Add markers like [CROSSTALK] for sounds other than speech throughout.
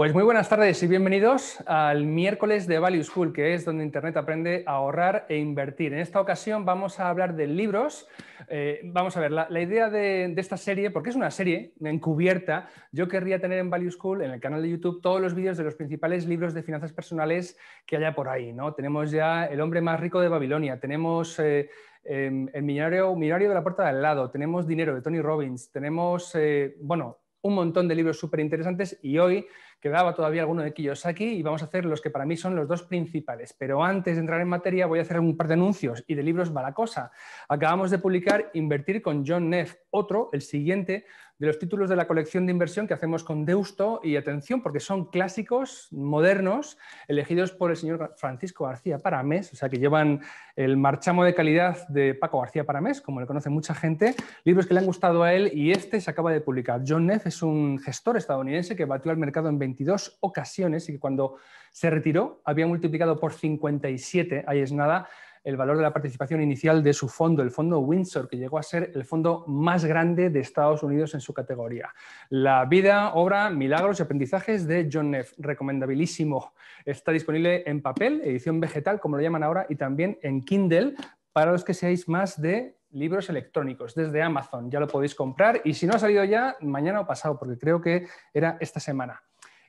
Pues muy buenas tardes y bienvenidos al miércoles de Value School, que es donde Internet aprende a ahorrar e invertir. En esta ocasión vamos a hablar de libros. Eh, vamos a ver, la, idea de, esta serie, porque es una serie encubierta, yo querría tener en Value School, en el canal de YouTube, todos los vídeos de los principales libros de finanzas personales que haya por ahí. ¿no? Tenemos ya El hombre más rico de Babilonia, tenemos... Eh, em, el millonario, millonario de la puerta de al lado, tenemos Dinero de Tony Robbins, tenemos, eh, bueno, un montón de libros súper interesantes y hoy Quedaba todavía alguno de aquí y vamos a hacer los que para mí son los dos principales. Pero antes de entrar en materia voy a hacer un par de anuncios y de libros va la cosa. Acabamos de publicar Invertir con John Neff, otro, el siguiente, de los títulos de la colección de inversión que hacemos con Deusto y atención, porque son clásicos modernos elegidos por el señor Francisco García Paramés, o sea que llevan el marchamo de calidad de Paco García Paramés, como le conoce mucha gente, libros que le han gustado a él y este se acaba de publicar. John Neff es un gestor estadounidense que batió al mercado en 22 ocasiones y que cuando se retiró había multiplicado por 57, ahí es nada, el valor de la participación inicial de su fondo, el fondo Windsor, que llegó a ser el fondo más grande de Estados Unidos en su categoría. La vida, obra, milagros y aprendizajes de John Neff, recomendabilísimo. Está disponible en papel, edición vegetal, como lo llaman ahora, y también en Kindle para los que seáis más de libros electrónicos desde Amazon. Ya lo podéis comprar y si no ha salido ya, mañana o pasado, porque creo que era esta semana.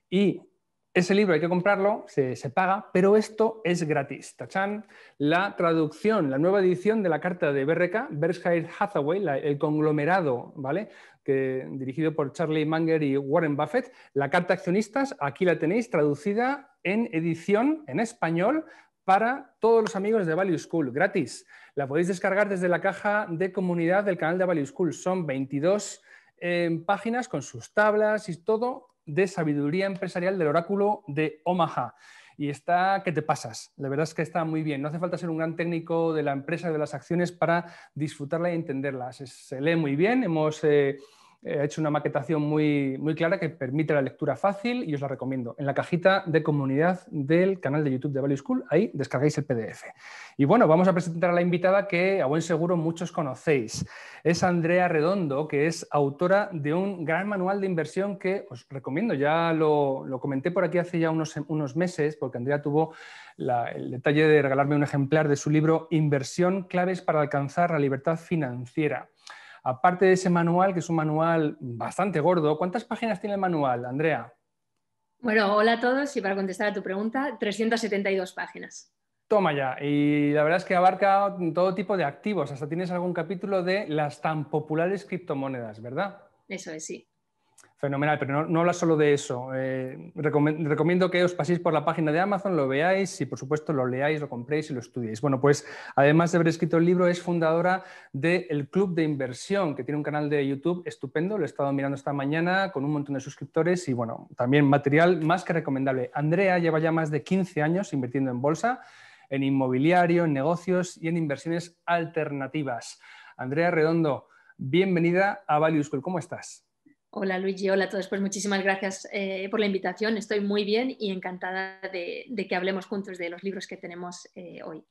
Y ese libro hay que comprarlo, se, paga, pero esto es gratis. Tachan, la traducción, la nueva edición de la carta de BRK, Berkshire Hathaway, el conglomerado, ¿vale? Que, dirigido por Charlie Munger y Warren Buffett. La carta accionistas, aquí la tenéis traducida en edición en español para todos los amigos de Value School, gratis. La podéis descargar desde la caja de comunidad del canal de Value School. Son 22 eh, páginas con sus tablas y todo de Sabiduría Empresarial del Oráculo de Omaha. Y está ¿qué te pasas. La verdad es que está muy bien. No hace falta ser un gran técnico de la empresa, de las acciones para disfrutarla y entenderlas. Se, lee muy bien. Hemos. Eh, eh, ha hecho una maquetación muy, muy clara que permite la lectura fácil y os la recomiendo. En la cajita de comunidad del canal de YouTube de Value School, ahí descargáis el PDF. Y bueno, vamos a presentar a la invitada que a buen seguro muchos conocéis. Es Andrea Redondo, que es autora de un gran manual de inversión que os recomiendo. Ya lo, comenté por aquí hace ya unos, unos meses, porque Andrea tuvo el detalle de regalarme un ejemplar de su libro Inversión, claves para alcanzar la libertad financiera. Aparte de ese manual, que es un manual bastante gordo, ¿cuántas páginas tiene el manual, Andrea? Bueno, hola a todos y para contestar a tu pregunta, 372 páginas. Toma ya, y la verdad es que abarca todo tipo de activos, hasta tienes algún capítulo de las tan populares criptomonedas, ¿verdad? Eso es, sí. Fenomenal, pero no, habla solo de eso. Eh, recomiendo que os paséis por la página de Amazon, lo veáis y por supuesto lo leáis, lo compréis y lo estudiéis. Bueno, pues además de haber escrito el libro, es fundadora del Club de Inversión, que tiene un canal de YouTube estupendo, lo he estado mirando esta mañana con un montón de suscriptores y bueno, también material más que recomendable. Andrea lleva ya más de 15 años invirtiendo en bolsa, en inmobiliario, en negocios y en inversiones alternativas. Andrea Redondo, bienvenida a Value School, ¿cómo estás? Hola Luigi, hola a todos. Pues muchísimas gracias eh, por la invitación. Estoy muy bien y encantada de, que hablemos juntos de los libros que tenemos eh, hoy.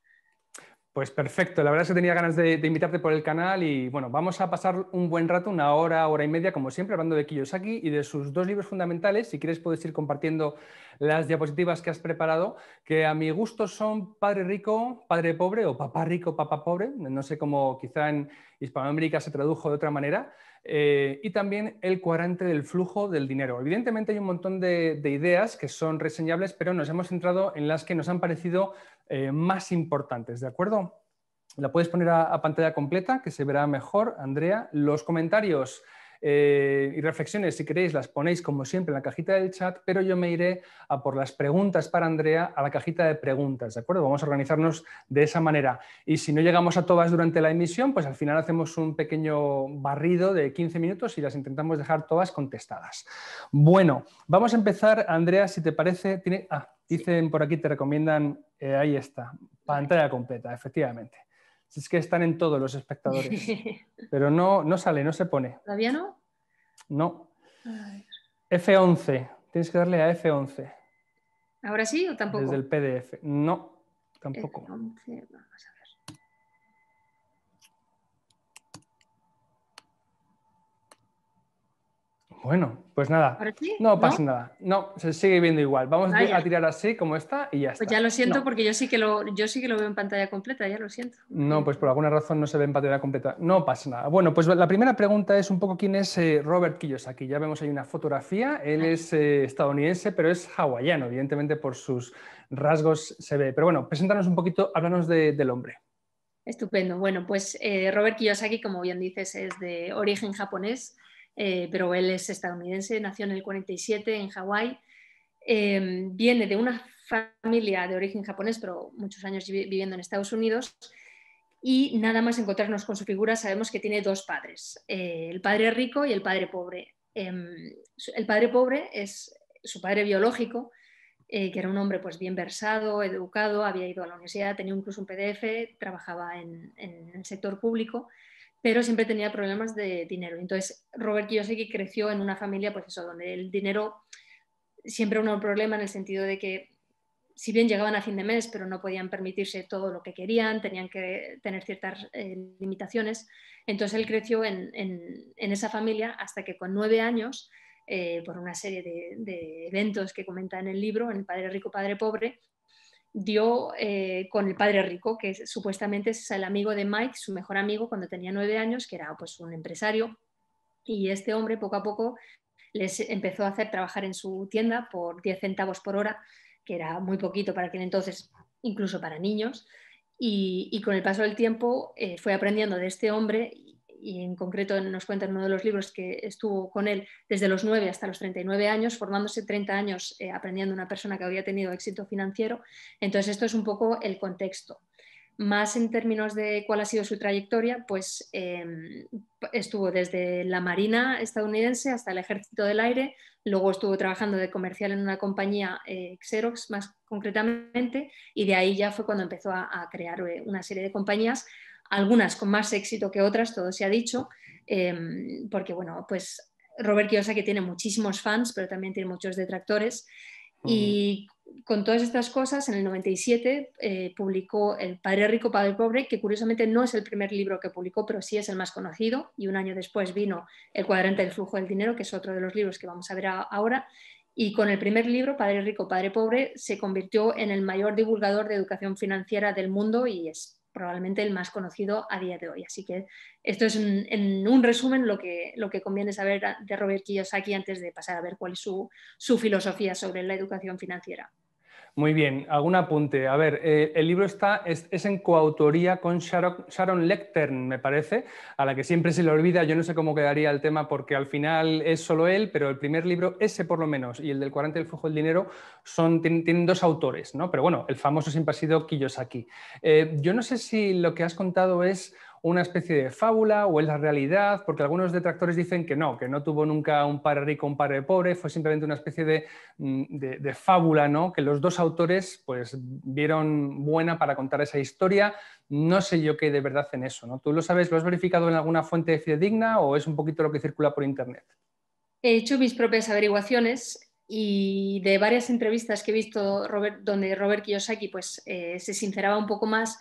Pues perfecto, la verdad es que tenía ganas de, de, invitarte por el canal y bueno, vamos a pasar un buen rato, una hora, hora y media, como siempre, hablando de Kiyosaki y de sus dos libros fundamentales. Si quieres puedes ir compartiendo las diapositivas que has preparado, que a mi gusto son Padre Rico, Padre Pobre o Papá Rico, Papá Pobre. No sé cómo quizá en Hispanoamérica se tradujo de otra manera, eh, y también el cuadrante del flujo del dinero. Evidentemente hay un montón de, ideas que son reseñables, pero nos hemos centrado en las que nos han parecido eh, más importantes, ¿de acuerdo? La puedes poner a pantalla completa, que se verá mejor, Andrea. Los comentarios. Eh, y reflexiones, si queréis, las ponéis como siempre en la cajita del chat, pero yo me iré a por las preguntas para Andrea a la cajita de preguntas, ¿de acuerdo? Vamos a organizarnos de esa manera. Y si no llegamos a todas durante la emisión, pues al final hacemos un pequeño barrido de 15 minutos y las intentamos dejar todas contestadas. Bueno, vamos a empezar, Andrea, si te parece, Ah, dicen por aquí, te recomiendan, eh, ahí está, pantalla completa, efectivamente es que están en todos los espectadores. [LAUGHS] Pero no, no sale, no se pone. ¿Todavía no? No. F11. Tienes que darle a F11. ¿Ahora sí o tampoco? Desde el PDF. No, tampoco. F11, Bueno, pues nada. No, pasa nada. No, se sigue viendo igual. Vamos a tirar así como está y ya pues está. Pues ya lo siento porque yo sí que lo yo sí que lo veo en pantalla completa, ya lo siento. No, pues por alguna razón no se ve en pantalla completa. No pasa nada. Bueno, pues la primera pregunta es un poco quién es eh, Robert Kiyosaki. Ya vemos ahí una fotografía. Él es eh, estadounidense, pero es hawaiano, evidentemente por sus rasgos se ve. Pero bueno, preséntanos un poquito, háblanos del hombre. Estupendo. Bueno, pues eh, Robert Kiyosaki, como bien dices, es de origen japonés eh, pero él es estadounidense, nació en el 47 en Hawái, em, viene de una familia de origen japonés, pero muchos años viviendo en Estados Unidos. Y nada más encontrarnos con su figura, sabemos que tiene dos padres, eh, el padre rico y el padre pobre. Em, el padre pobre es su padre biológico, eh, que era un hombre pues bien versado, educado, había ido a la universidad, tenía incluso un PDF, trabajaba en el sector público pero siempre tenía problemas de dinero. Entonces, Robert Kiyosaki creció en una familia, pues eso, donde el dinero siempre era un problema en el sentido de que, si bien llegaban a fin de mes, pero no podían permitirse todo lo que querían, tenían que tener ciertas eh, limitaciones. Entonces, él creció en, esa familia hasta que con nueve años, eh, por una serie de, eventos que comenta en el libro, en Padre Rico, Padre Pobre, dio eh, con el padre rico, que supuestamente es el amigo de Mike, su mejor amigo cuando tenía nueve años, que era pues un empresario. Y este hombre poco a poco les empezó a hacer trabajar en su tienda por 10 centavos por hora, que era muy poquito para aquel entonces, incluso para niños. Y, con el paso del tiempo eh, fue aprendiendo de este hombre y en concreto nos cuenta en uno de los libros que estuvo con él desde los 9 hasta los 39 años, formándose 30 años eh, aprendiendo una persona que había tenido éxito financiero. Entonces, esto es un poco el contexto. Más en términos de cuál ha sido su trayectoria, pues em, estuvo desde la Marina estadounidense hasta el Ejército del Aire, luego estuvo trabajando de comercial en una compañía eh, Xerox más concretamente, y de ahí ya fue cuando empezó a, a crear eh, una serie de compañías algunas con más éxito que otras, todo se ha dicho, em, porque bueno, pues Robert Kiyosaki tiene muchísimos fans, pero también tiene muchos detractores. Y con todas estas cosas, en el 97 eh, publicó El Padre Rico, Padre Pobre, que curiosamente no es el primer libro que publicó, pero sí es el más conocido. Y un año después vino El cuadrante del flujo del dinero, que es otro de los libros que vamos a ver ahora. Y con el primer libro, Padre Rico, Padre Pobre, se convirtió en el mayor divulgador de educación financiera del mundo y es probablemente el más conocido a día de hoy. Así que esto es en un resumen lo que, lo que conviene saber de Robert Kiyosaki antes de pasar a ver cuál es su, su filosofía sobre la educación financiera. Muy bien, algún apunte. A ver, eh, el libro está, es, en coautoría con Sharon, Lectern, me parece, a la que siempre se le olvida, yo no sé cómo quedaría el tema porque al final es solo él, pero el primer libro, ese por lo menos, y el del 40 del flujo del dinero, son, tienen, dos autores, ¿no? Pero bueno, el famoso siempre ha sido Kiyosaki. Eh, yo no sé si lo que has contado es una especie de fábula o es la realidad, porque algunos detractores dicen que no, que no tuvo nunca un padre rico, un padre pobre, fue simplemente una especie de, mm, fábula, ¿no? que los dos autores pues, vieron buena para contar esa historia. No sé yo qué de verdad en eso. ¿no? ¿Tú lo sabes? ¿Lo has verificado en alguna fuente fidedigna o es un poquito lo que circula por Internet? He hecho mis propias averiguaciones y de varias entrevistas que he visto Robert, donde Robert Kiyosaki pues, eh, se sinceraba un poco más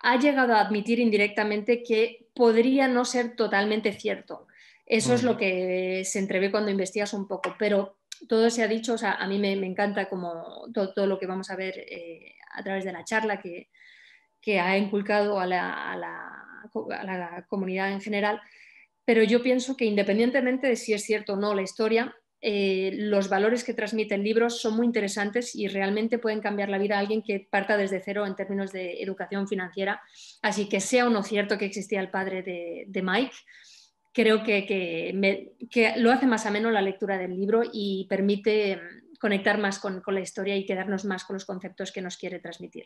ha llegado a admitir indirectamente que podría no ser totalmente cierto. Eso es lo que se entrevé cuando investigas un poco, pero todo se ha dicho, o sea, a mí me, encanta como todo, lo que vamos a ver eh, a través de la charla que, ha inculcado a la, a la, comunidad en general, pero yo pienso que independientemente de si es cierto o no la historia, eh, los valores que transmite el libro son muy interesantes y realmente pueden cambiar la vida a alguien que parta desde cero en términos de educación financiera. Así que sea o no cierto que existía el padre de, Mike, creo que, lo hace más ameno la lectura del libro y permite mm, conectar más con la historia y quedarnos más con los conceptos que nos quiere transmitir.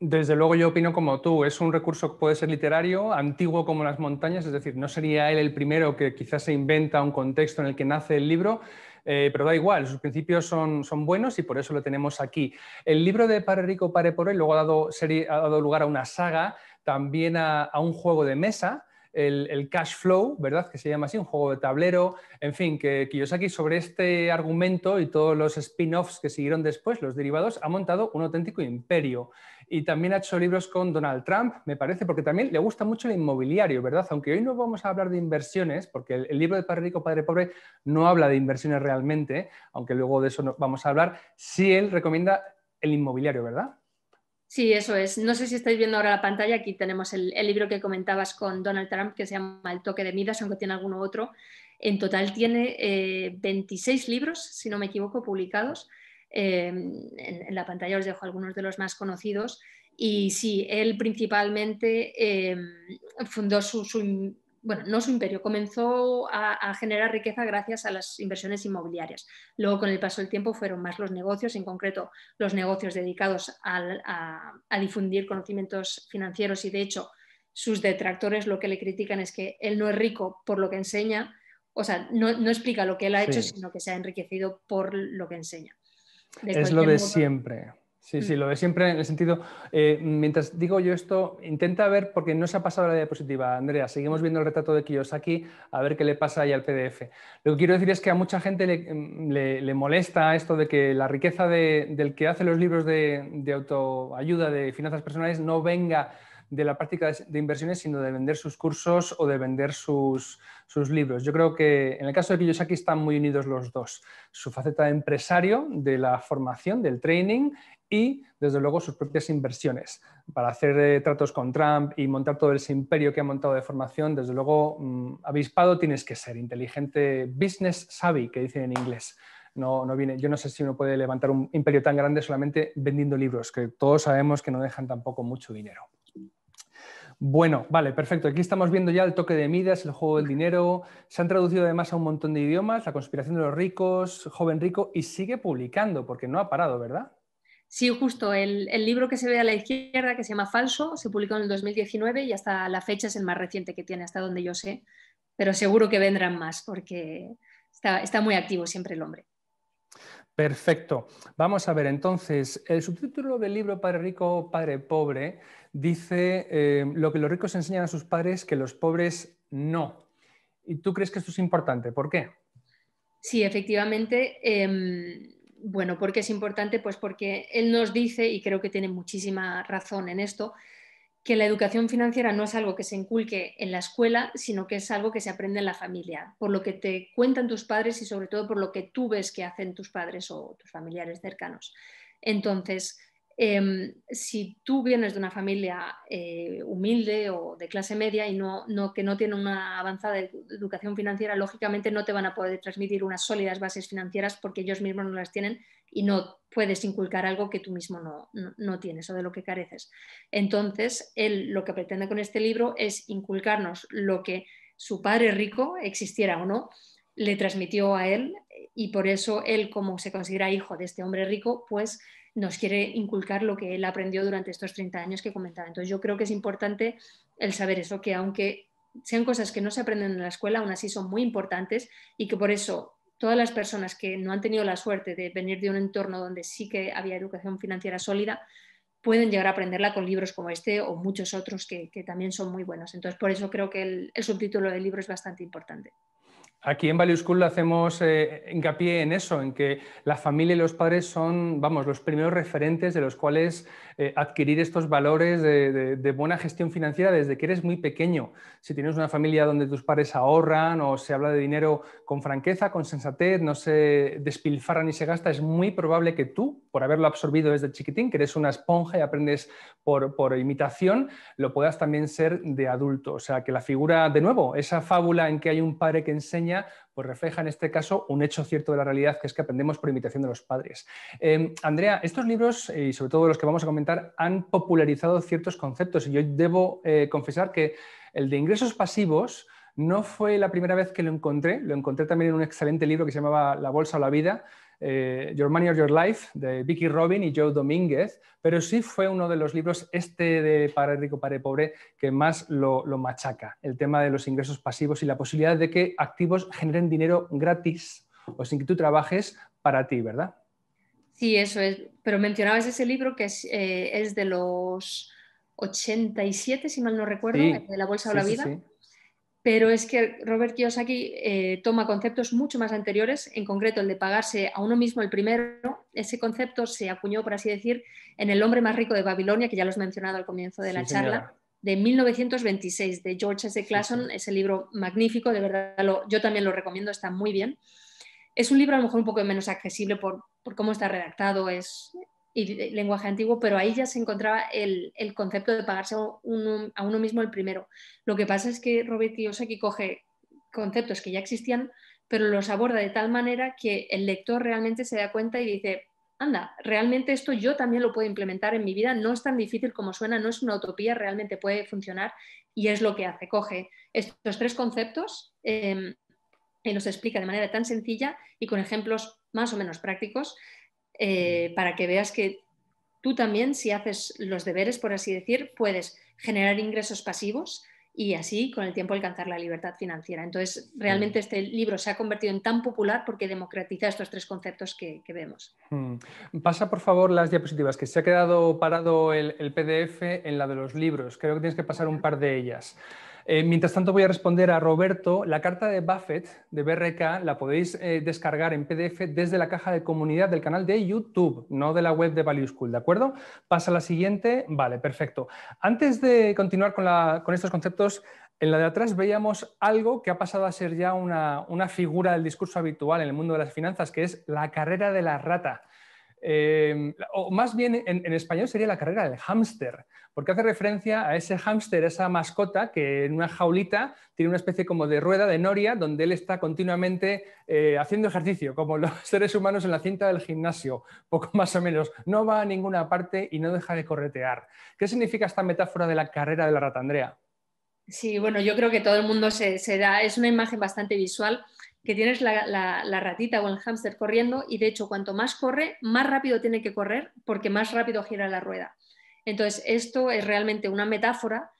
Desde luego yo opino como tú, es un recurso que puede ser literario, antiguo como las montañas, es decir, no sería él el primero que quizás se inventa un contexto en el que nace el libro, eh, pero da igual, sus principios son, buenos y por eso lo tenemos aquí. El libro de Pare Rico, Pare Pobre luego ha dado, ha dado lugar a una saga, también a un juego de mesa el, cash flow, ¿verdad? Que se llama así, un juego de tablero. En fin, que Kiyosaki sobre este argumento y todos los spin-offs que siguieron después, los derivados, ha montado un auténtico imperio. Y también ha hecho libros con Donald Trump, me parece, porque también le gusta mucho el inmobiliario, ¿verdad? Aunque hoy no vamos a hablar de inversiones, porque el, libro de Padre Rico, Padre Pobre no habla de inversiones realmente, aunque luego de eso vamos a hablar, sí él recomienda el inmobiliario, ¿verdad? Sí, eso es. No sé si estáis viendo ahora la pantalla. Aquí tenemos el, libro que comentabas con Donald Trump, que se llama El toque de Midas, aunque tiene alguno otro. En total tiene 26 eh, libros, si no me equivoco, publicados. Eh, en, la pantalla os dejo algunos de los más conocidos. Y sí, él principalmente eh, fundó su bueno, no su imperio, comenzó a, generar riqueza gracias a las inversiones inmobiliarias. Luego, con el paso del tiempo, fueron más los negocios, en concreto los negocios dedicados a, difundir conocimientos financieros y, de hecho, sus detractores lo que le critican es que él no es rico por lo que enseña, o sea, no, explica lo que él ha hecho, sino que se ha enriquecido por lo que enseña. es lo de siempre. Sí, mm. sí, lo ve siempre en el sentido, eh, mientras digo yo esto, intenta ver, porque no se ha pasado la diapositiva, Andrea, seguimos viendo el retrato de Kiyosaki, a ver qué le pasa ahí al PDF. Lo que quiero decir es que a mucha gente le, mm, molesta esto de que la riqueza del que hace los libros de, autoayuda, de finanzas personales, no venga de la práctica de inversiones, sino de vender sus cursos o de vender sus, sus, libros. Yo creo que en el caso de Kiyosaki están muy unidos los dos, su faceta de empresario, de la formación, del training y, desde luego, sus propias inversiones. Para hacer eh, tratos con Trump y montar todo ese imperio que ha montado de formación, desde luego, mm, avispado tienes que ser, inteligente, business savvy, que dicen en inglés. No, no viene, yo no sé si uno puede levantar un imperio tan grande solamente vendiendo libros, que todos sabemos que no dejan tampoco mucho dinero. Bueno, vale, perfecto. Aquí estamos viendo ya el toque de Midas, el juego del dinero. Se han traducido además a un montón de idiomas, La conspiración de los ricos, Joven Rico, y sigue publicando porque no ha parado, ¿verdad? Sí, justo. El, libro que se ve a la izquierda, que se llama Falso, se publicó en el 2019 y hasta la fecha es el más reciente que tiene, hasta donde yo sé. Pero seguro que vendrán más porque está, muy activo siempre el hombre. Perfecto. Vamos a ver entonces, el subtítulo del libro Padre Rico, Padre Pobre dice eh, lo que los ricos enseñan a sus padres que los pobres no. ¿Y tú crees que esto es importante? ¿Por qué? Sí, efectivamente. Em, bueno, ¿por qué es importante? Pues porque él nos dice, y creo que tiene muchísima razón en esto, que la educación financiera no es algo que se inculque en la escuela, sino que es algo que se aprende en la familia, por lo que te cuentan tus padres y sobre todo por lo que tú ves que hacen tus padres o tus familiares cercanos. Entonces, Em, si tú vienes de una familia eh, humilde o de clase media y no, que no tiene una avanzada educación financiera, lógicamente no te van a poder transmitir unas sólidas bases financieras porque ellos mismos no las tienen y no puedes inculcar algo que tú mismo no, no tienes o de lo que careces. Entonces, él lo que pretende con este libro es inculcarnos lo que su padre rico, existiera o no, le transmitió a él y por eso él, como se considera hijo de este hombre rico, pues nos quiere inculcar lo que él aprendió durante estos 30 años que comentaba. Entonces yo creo que es importante el saber eso, que aunque sean cosas que no se aprenden en la escuela, aún así son muy importantes y que por eso todas las personas que no han tenido la suerte de venir de un entorno donde sí que había educación financiera sólida, pueden llegar a aprenderla con libros como este o muchos otros que, también son muy buenos. Entonces, por eso creo que el subtítulo del libro es bastante importante. Aquí en Value School hacemos eh, hincapié en eso, en que la familia y los padres son, vamos, los primeros referentes de los cuales eh, adquirir estos valores de, de, buena gestión financiera desde que eres muy pequeño. Si tienes una familia donde tus padres ahorran o se habla de dinero con franqueza, con sensatez, no se despilfarra ni se gasta, es muy probable que tú por haberlo absorbido desde chiquitín, que eres una esponja y aprendes por, imitación, lo puedas también ser de adulto. O sea, que la figura, de nuevo, esa fábula en que hay un padre que enseña, pues refleja en este caso un hecho cierto de la realidad, que es que aprendemos por imitación de los padres. Em, Andrea, estos libros, eh, y sobre todo los que vamos a comentar, han popularizado ciertos conceptos y yo debo eh, confesar que el de ingresos pasivos no fue la primera vez que lo encontré, lo encontré también en un excelente libro que se llamaba La Bolsa o la Vida, eh, Your Money or Your Life de Vicky Robin y Joe Domínguez, pero sí fue uno de los libros, este de Para Rico, Para Pobre, que más lo, machaca, el tema de los ingresos pasivos y la posibilidad de que activos generen dinero gratis o sin que tú trabajes para ti, ¿verdad? Sí, eso es. Pero mencionabas ese libro que es, eh, de los 87, si mal no recuerdo, de La Bolsa de la Vida pero es que Robert Kiyosaki eh, toma conceptos mucho más anteriores, en concreto el de pagarse a uno mismo el primero. Ese concepto se acuñó, por así decir, en El hombre más rico de Babilonia, que ya lo he mencionado al comienzo de la charla, de 1926, de George S. Clason. Es el Ese libro magnífico, de verdad, yo también lo recomiendo, está muy bien. Es un libro a lo mejor un poco menos accesible por, cómo está redactado, es, y lenguaje antiguo, pero ahí ya se encontraba el, concepto de pagarse a uno, mismo el primero. Lo que pasa es que Robert Kiyosaki coge conceptos que ya existían, pero los aborda de tal manera que el lector realmente se da cuenta y dice, anda, realmente esto yo también lo puedo implementar en mi vida, no es tan difícil como suena, no es una utopía, realmente puede funcionar y es lo que hace, coge estos tres conceptos. Eh, y los explica de manera tan sencilla y con ejemplos más o menos prácticos eh, para que veas que tú también, si haces los deberes, por así decir, puedes generar ingresos pasivos y así con el tiempo alcanzar la libertad financiera. Entonces, realmente este libro se ha convertido en tan popular porque democratiza estos tres conceptos que, vemos. Pasa, por favor, las diapositivas, que se ha quedado parado el, PDF en la de los libros. Creo que tienes que pasar un par de ellas. Eh, mientras tanto, voy a responder a Roberto. La carta de Buffett de BRK la podéis eh, descargar en PDF desde la caja de comunidad del canal de YouTube, no de la web de Value School, ¿de acuerdo? Pasa a la siguiente. Vale, perfecto. Antes de continuar con, estos conceptos, en la de atrás veíamos algo que ha pasado a ser ya una, figura del discurso habitual en el mundo de las finanzas, que es la carrera de la rata. Em, o más bien en, español sería la carrera del hámster, porque hace referencia a ese hámster, esa mascota que en una jaulita tiene una especie como de rueda de noria donde él está continuamente eh, haciendo ejercicio, como los [LAUGHS] seres humanos en la cinta del gimnasio, poco más o menos. No va a ninguna parte y no deja de corretear. ¿Qué significa esta metáfora de la carrera de la ratandrea? Sí, bueno, yo creo que todo el mundo se da, es una imagen bastante visual que tienes la, ratita o el hámster corriendo y de hecho cuanto más corre, más rápido tiene que correr porque más rápido gira la rueda. Entonces, esto es realmente una metáfora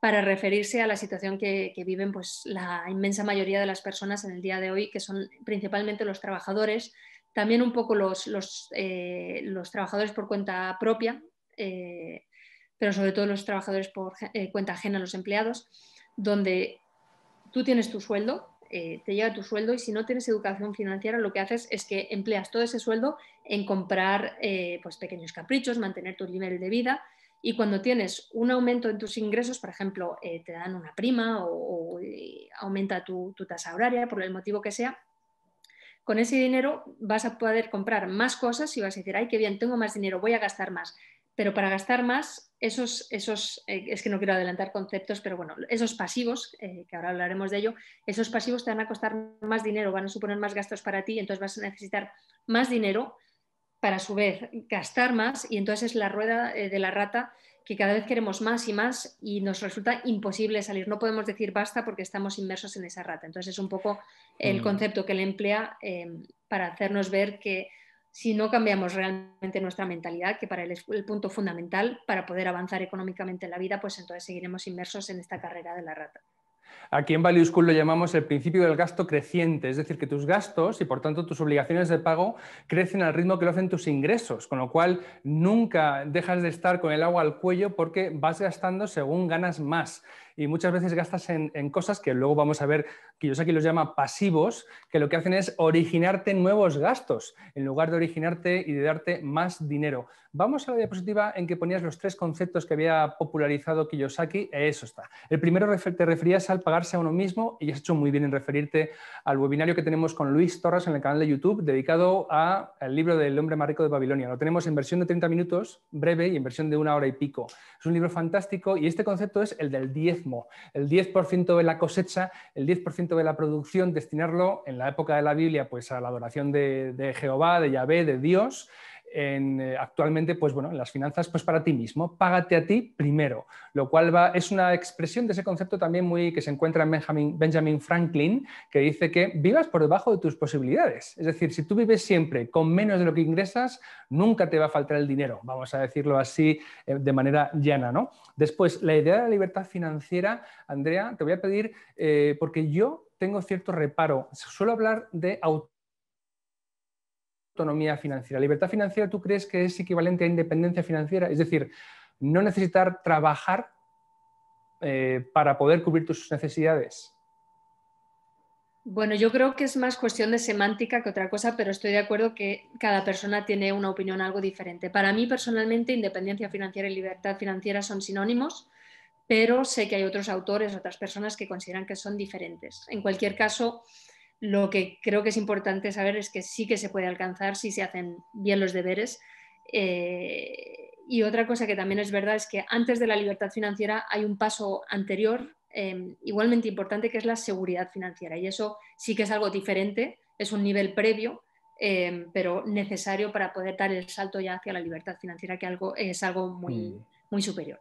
para referirse a la situación que, viven pues, la inmensa mayoría de las personas en el día de hoy, que son principalmente los trabajadores, también un poco los, los, eh, trabajadores por cuenta propia, eh, pero sobre todo los trabajadores por eh, cuenta ajena, los empleados, donde tú tienes tu sueldo, eh, te llega tu sueldo y si no tienes educación financiera, lo que haces es que empleas todo ese sueldo en comprar eh, pues, pequeños caprichos, mantener tu nivel de vida. Y cuando tienes un aumento en tus ingresos, por ejemplo, eh, te dan una prima o, aumenta tu, tu tasa horaria por el motivo que sea, con ese dinero vas a poder comprar más cosas y vas a decir, ay, qué bien, tengo más dinero, voy a gastar más pero para gastar más, esos, esos eh, es que no quiero adelantar conceptos, pero bueno, esos pasivos, eh, que ahora hablaremos de ello, esos pasivos te van a costar más dinero, van a suponer más gastos para ti, entonces vas a necesitar más dinero para a su vez gastar más y entonces es la rueda eh, de la rata que cada vez queremos más y más y nos resulta imposible salir. No podemos decir basta porque estamos inmersos en esa rata. Entonces es un poco el mm. concepto que le emplea para hacernos ver que si no cambiamos realmente nuestra mentalidad, que para él es el punto fundamental para poder avanzar económicamente en la vida, pues entonces seguiremos inmersos en esta carrera de la rata. Aquí en Value School lo llamamos el principio del gasto creciente, es decir, que tus gastos y por tanto tus obligaciones de pago crecen al ritmo que lo hacen tus ingresos, con lo cual nunca dejas de estar con el agua al cuello porque vas gastando según ganas más y muchas veces gastas en, cosas que luego vamos a ver, Kiyosaki los llama pasivos, que lo que hacen es originarte nuevos gastos en lugar de originarte y de darte más dinero. Vamos a la diapositiva en que ponías los tres conceptos que había popularizado Kiyosaki, e eso está. El primero te referías al pagarse a uno mismo y has hecho muy bien en referirte al webinario que tenemos con Luis Torres en el canal de YouTube dedicado al libro del hombre más rico de Babilonia. Lo tenemos en versión de 30 minutos, breve, y en versión de una hora y pico. Es un libro fantástico y este concepto es el del diezmo el 10% de la cosecha, el 10% de la producción, destinarlo en la época de la Biblia pues, a la adoración de, de Jehová, de Yahvé, de Dios. Eh, actualmente, pues bueno, en las finanzas, pues para ti mismo, págate a ti primero, lo cual va, es una expresión de ese concepto también muy que se encuentra en Benjamin, Franklin, que dice que vivas por debajo de tus posibilidades. Es decir, si tú vives siempre con menos de lo que ingresas, nunca te va a faltar el dinero, vamos a decirlo así eh, de manera llana, ¿no? Después, la idea de la libertad financiera, Andrea, te voy a pedir, eh, porque yo tengo cierto reparo, suelo hablar de autonomía financiera. ¿Libertad financiera tú crees que es equivalente a independencia financiera? Es decir, no necesitar trabajar eh, para poder cubrir tus necesidades. Bueno, yo creo que es más cuestión de semántica que otra cosa, pero estoy de acuerdo que cada persona tiene una opinión algo diferente. Para mí personalmente, independencia financiera y libertad financiera son sinónimos, pero sé que hay otros autores, otras personas que consideran que son diferentes. En cualquier caso, lo que creo que es importante saber es que sí que se puede alcanzar si se hacen bien los deberes. Eh, y otra cosa que también es verdad es que antes de la libertad financiera hay un paso anterior em, igualmente importante que es la seguridad financiera. Y eso sí que es algo diferente, es un nivel previo, em, pero necesario para poder dar el salto ya hacia la libertad financiera, que algo, es algo muy mm. superior.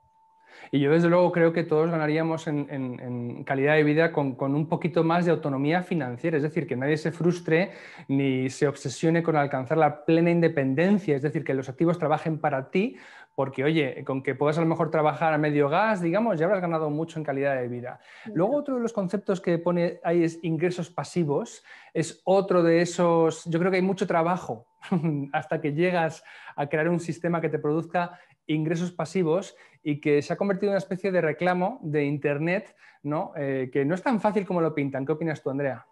Y yo desde luego creo que todos ganaríamos en, calidad de vida con, con, un poquito más de autonomía financiera, es decir, que nadie se frustre ni se obsesione con alcanzar la plena independencia, es decir, que los activos trabajen para ti, porque oye, con que puedas a lo mejor trabajar a medio gas, digamos, ya habrás ganado mucho en calidad de vida. Luego otro de los conceptos que pone ahí es ingresos pasivos, es otro de esos, yo creo que hay mucho trabajo [LAUGHS] hasta que llegas a crear un sistema que te produzca ingresos pasivos y que se ha convertido en una especie de reclamo de Internet, ¿no? Eh, que no es tan fácil como lo pintan. ¿Qué opinas tú, Andrea?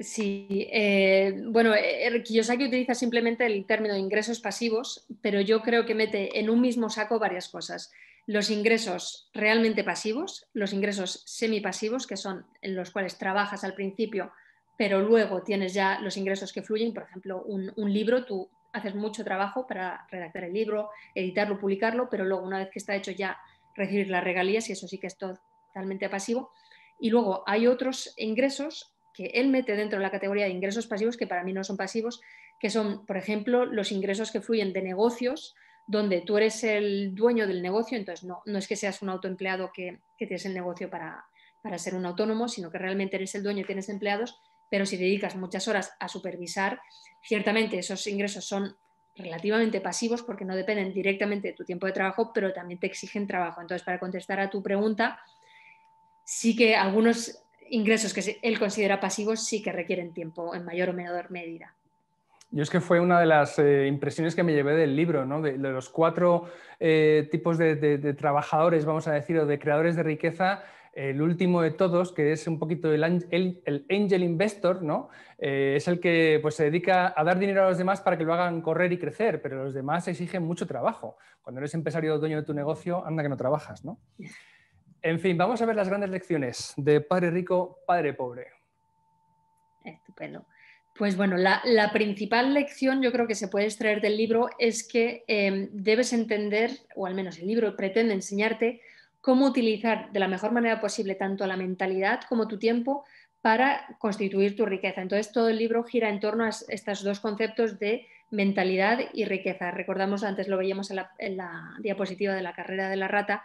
Sí, eh, bueno, que eh, utiliza simplemente el término ingresos pasivos, pero yo creo que mete en un mismo saco varias cosas. Los ingresos realmente pasivos, los ingresos semipasivos, que son en los cuales trabajas al principio, pero luego tienes ya los ingresos que fluyen, por ejemplo, un, un libro, tú haces mucho trabajo para redactar el libro, editarlo, publicarlo, pero luego una vez que está hecho ya recibir las regalías y eso sí que es totalmente pasivo. Y luego hay otros ingresos que él mete dentro de la categoría de ingresos pasivos que para mí no son pasivos, que son, por ejemplo, los ingresos que fluyen de negocios, donde tú eres el dueño del negocio, entonces no, es que seas un autoempleado que, tienes el negocio para, para ser un autónomo, sino que realmente eres el dueño y tienes empleados pero si dedicas muchas horas a supervisar, ciertamente esos ingresos son relativamente pasivos porque no dependen directamente de tu tiempo de trabajo, pero también te exigen trabajo. Entonces, para contestar a tu pregunta, sí que algunos ingresos que él considera pasivos sí que requieren tiempo en mayor o menor medida. Yo es que fue una de las eh, impresiones que me llevé del libro, ¿no? de, los cuatro eh, tipos de, de, trabajadores, vamos a decir, o de creadores de riqueza, el último de todos, que es un poquito el, angel investor, ¿no? Eh, es el que pues, se dedica a dar dinero a los demás para que lo hagan correr y crecer, pero los demás exigen mucho trabajo. Cuando eres empresario o dueño de tu negocio, anda que no trabajas. ¿no? En fin, vamos a ver las grandes lecciones de padre rico, padre pobre. Estupendo. Pues bueno, la, principal lección yo creo que se puede extraer del libro es que eh, debes entender, o al menos el libro pretende enseñarte, cómo utilizar de la mejor manera posible tanto la mentalidad como tu tiempo para constituir tu riqueza. Entonces, todo el libro gira en torno a estos dos conceptos de mentalidad y riqueza. Recordamos, antes lo veíamos en la, diapositiva de la carrera de la rata,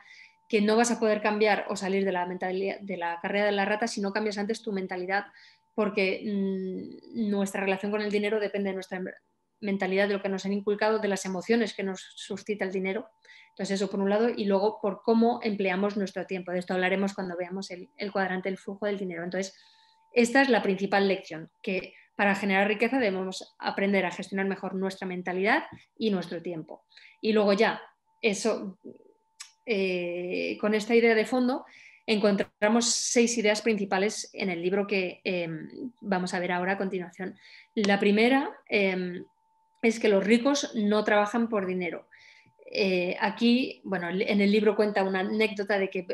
que no vas a poder cambiar o salir de la, mentalidad, de la carrera de la rata si no cambias antes tu mentalidad, porque mm, nuestra relación con el dinero depende de nuestra mentalidad de lo que nos han inculcado, de las emociones que nos suscita el dinero. Entonces, eso por un lado, y luego por cómo empleamos nuestro tiempo. De esto hablaremos cuando veamos el, cuadrante del flujo del dinero. Entonces, esta es la principal lección, que para generar riqueza debemos aprender a gestionar mejor nuestra mentalidad y nuestro tiempo. Y luego ya, eso, eh, con esta idea de fondo, encontramos seis ideas principales en el libro que eh, vamos a ver ahora a continuación. La primera eh, es que los ricos no trabajan por dinero. Eh, aquí, bueno, en el libro cuenta una anécdota de que,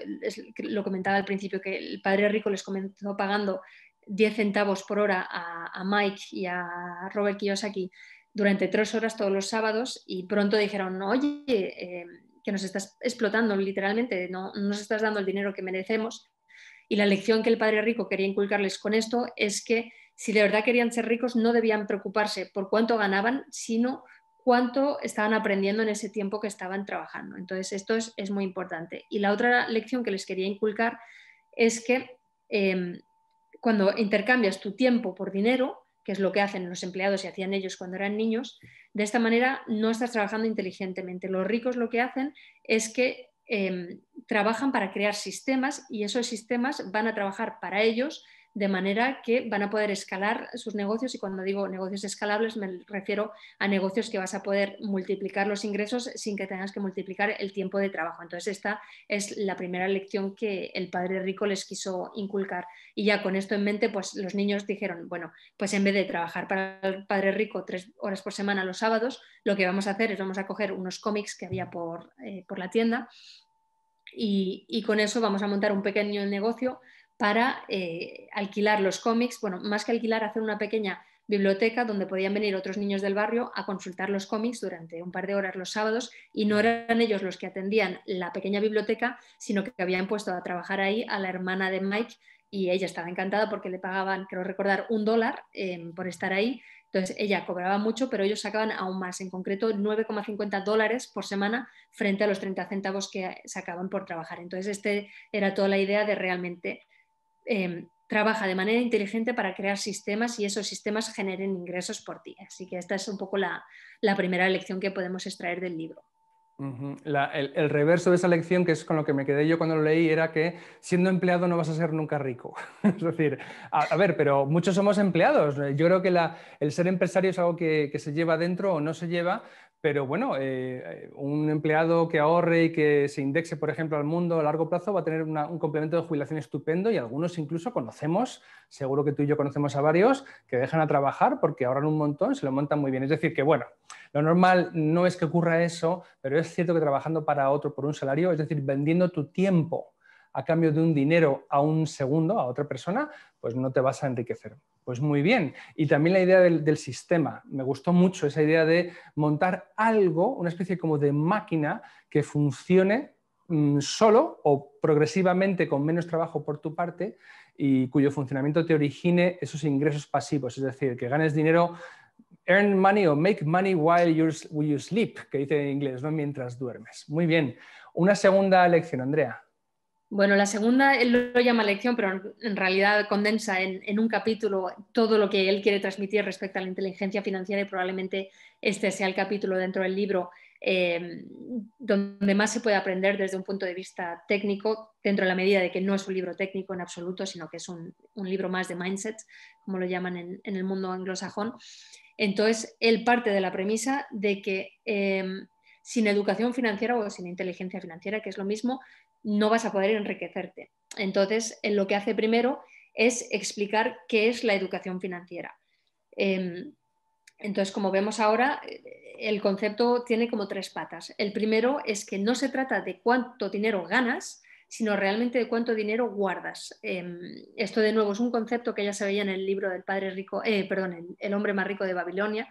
lo comentaba al principio, que el padre rico les comenzó pagando 10 centavos por hora a, Mike y a Robert Kiyosaki durante tres horas todos los sábados y pronto dijeron, oye, eh, que nos estás explotando literalmente, no nos estás dando el dinero que merecemos. Y la lección que el padre rico quería inculcarles con esto es que si de verdad querían ser ricos, no debían preocuparse por cuánto ganaban, sino cuánto estaban aprendiendo en ese tiempo que estaban trabajando. Entonces, esto es, muy importante. Y la otra lección que les quería inculcar es que em, cuando intercambias tu tiempo por dinero, que es lo que hacen los empleados y hacían ellos cuando eran niños, de esta manera no estás trabajando inteligentemente. Los ricos lo que hacen es que em, trabajan para crear sistemas y esos sistemas van a trabajar para ellos de manera que van a poder escalar sus negocios y cuando digo negocios escalables me refiero a negocios que vas a poder multiplicar los ingresos sin que tengas que multiplicar el tiempo de trabajo. Entonces esta es la primera lección que el padre rico les quiso inculcar y ya con esto en mente pues los niños dijeron, bueno, pues en vez de trabajar para el padre rico tres horas por semana los sábados, lo que vamos a hacer es vamos a coger unos cómics que había por, eh, la tienda y, y, con eso vamos a montar un pequeño negocio para eh, alquilar los cómics, bueno, más que alquilar, hacer una pequeña biblioteca donde podían venir otros niños del barrio a consultar los cómics durante un par de horas los sábados y no eran ellos los que atendían la pequeña biblioteca, sino que habían puesto a trabajar ahí a la hermana de Mike y ella estaba encantada porque le pagaban, creo recordar, un dólar em, por estar ahí. Entonces ella cobraba mucho, pero ellos sacaban aún más, en concreto 9,50 dólares por semana frente a los 30 centavos que sacaban por trabajar. Entonces, esta era toda la idea de realmente Em, trabaja de manera inteligente para crear sistemas y esos sistemas generen ingresos por ti. Así que esta es un poco la, primera lección que podemos extraer del libro. el, reverso de esa lección, que es con lo que me quedé yo cuando lo leí, era que siendo empleado no vas a ser nunca rico. [LAUGHS] es decir, a, ver, pero muchos somos empleados. Yo creo que el ser empresario es algo que, se lleva dentro o no se lleva, pero bueno, eh, un empleado que ahorre y que se indexe, por ejemplo, al mundo a largo plazo va a tener un complemento de jubilación estupendo y algunos incluso conocemos, seguro que tú y yo conocemos a varios, que dejan a trabajar porque ahorran un montón, se lo montan muy bien. Es decir, que bueno, lo normal no es que ocurra eso, pero es cierto que trabajando para otro por un salario, es decir, vendiendo tu tiempo a cambio de un dinero a un segundo, a otra persona, pues no te vas a enriquecer. Pues muy bien. Y también la idea del, sistema. Me gustó mucho esa idea de montar algo, una especie como de máquina que funcione mm, solo o progresivamente con menos trabajo por tu parte y cuyo funcionamiento te origine esos ingresos pasivos, es decir, que ganes dinero earn money o make money while you sleep, que dice en inglés, ¿no? mientras duermes. Muy bien. Una segunda lección, Andrea. Bueno, la segunda él lo llama lección, pero en realidad condensa en, un capítulo todo lo que él quiere transmitir respecto a la inteligencia financiera y probablemente este sea el capítulo dentro del libro eh, donde más se puede aprender desde un punto de vista técnico, dentro de la medida de que no es un libro técnico en absoluto, sino que es un, libro más de mindset, como lo llaman en, el mundo anglosajón. Entonces, él parte de la premisa de que... Eh, sin educación financiera o sin inteligencia financiera, que es lo mismo, no vas a poder enriquecerte. Entonces, eh, lo que hace primero es explicar qué es la educación financiera. Em, entonces, como vemos ahora, eh, el concepto tiene como tres patas. El primero es que no se trata de cuánto dinero ganas, sino realmente de cuánto dinero guardas. Em, esto de nuevo es un concepto que ya se veía en el libro del padre rico, eh, perdón, el hombre más rico de Babilonia,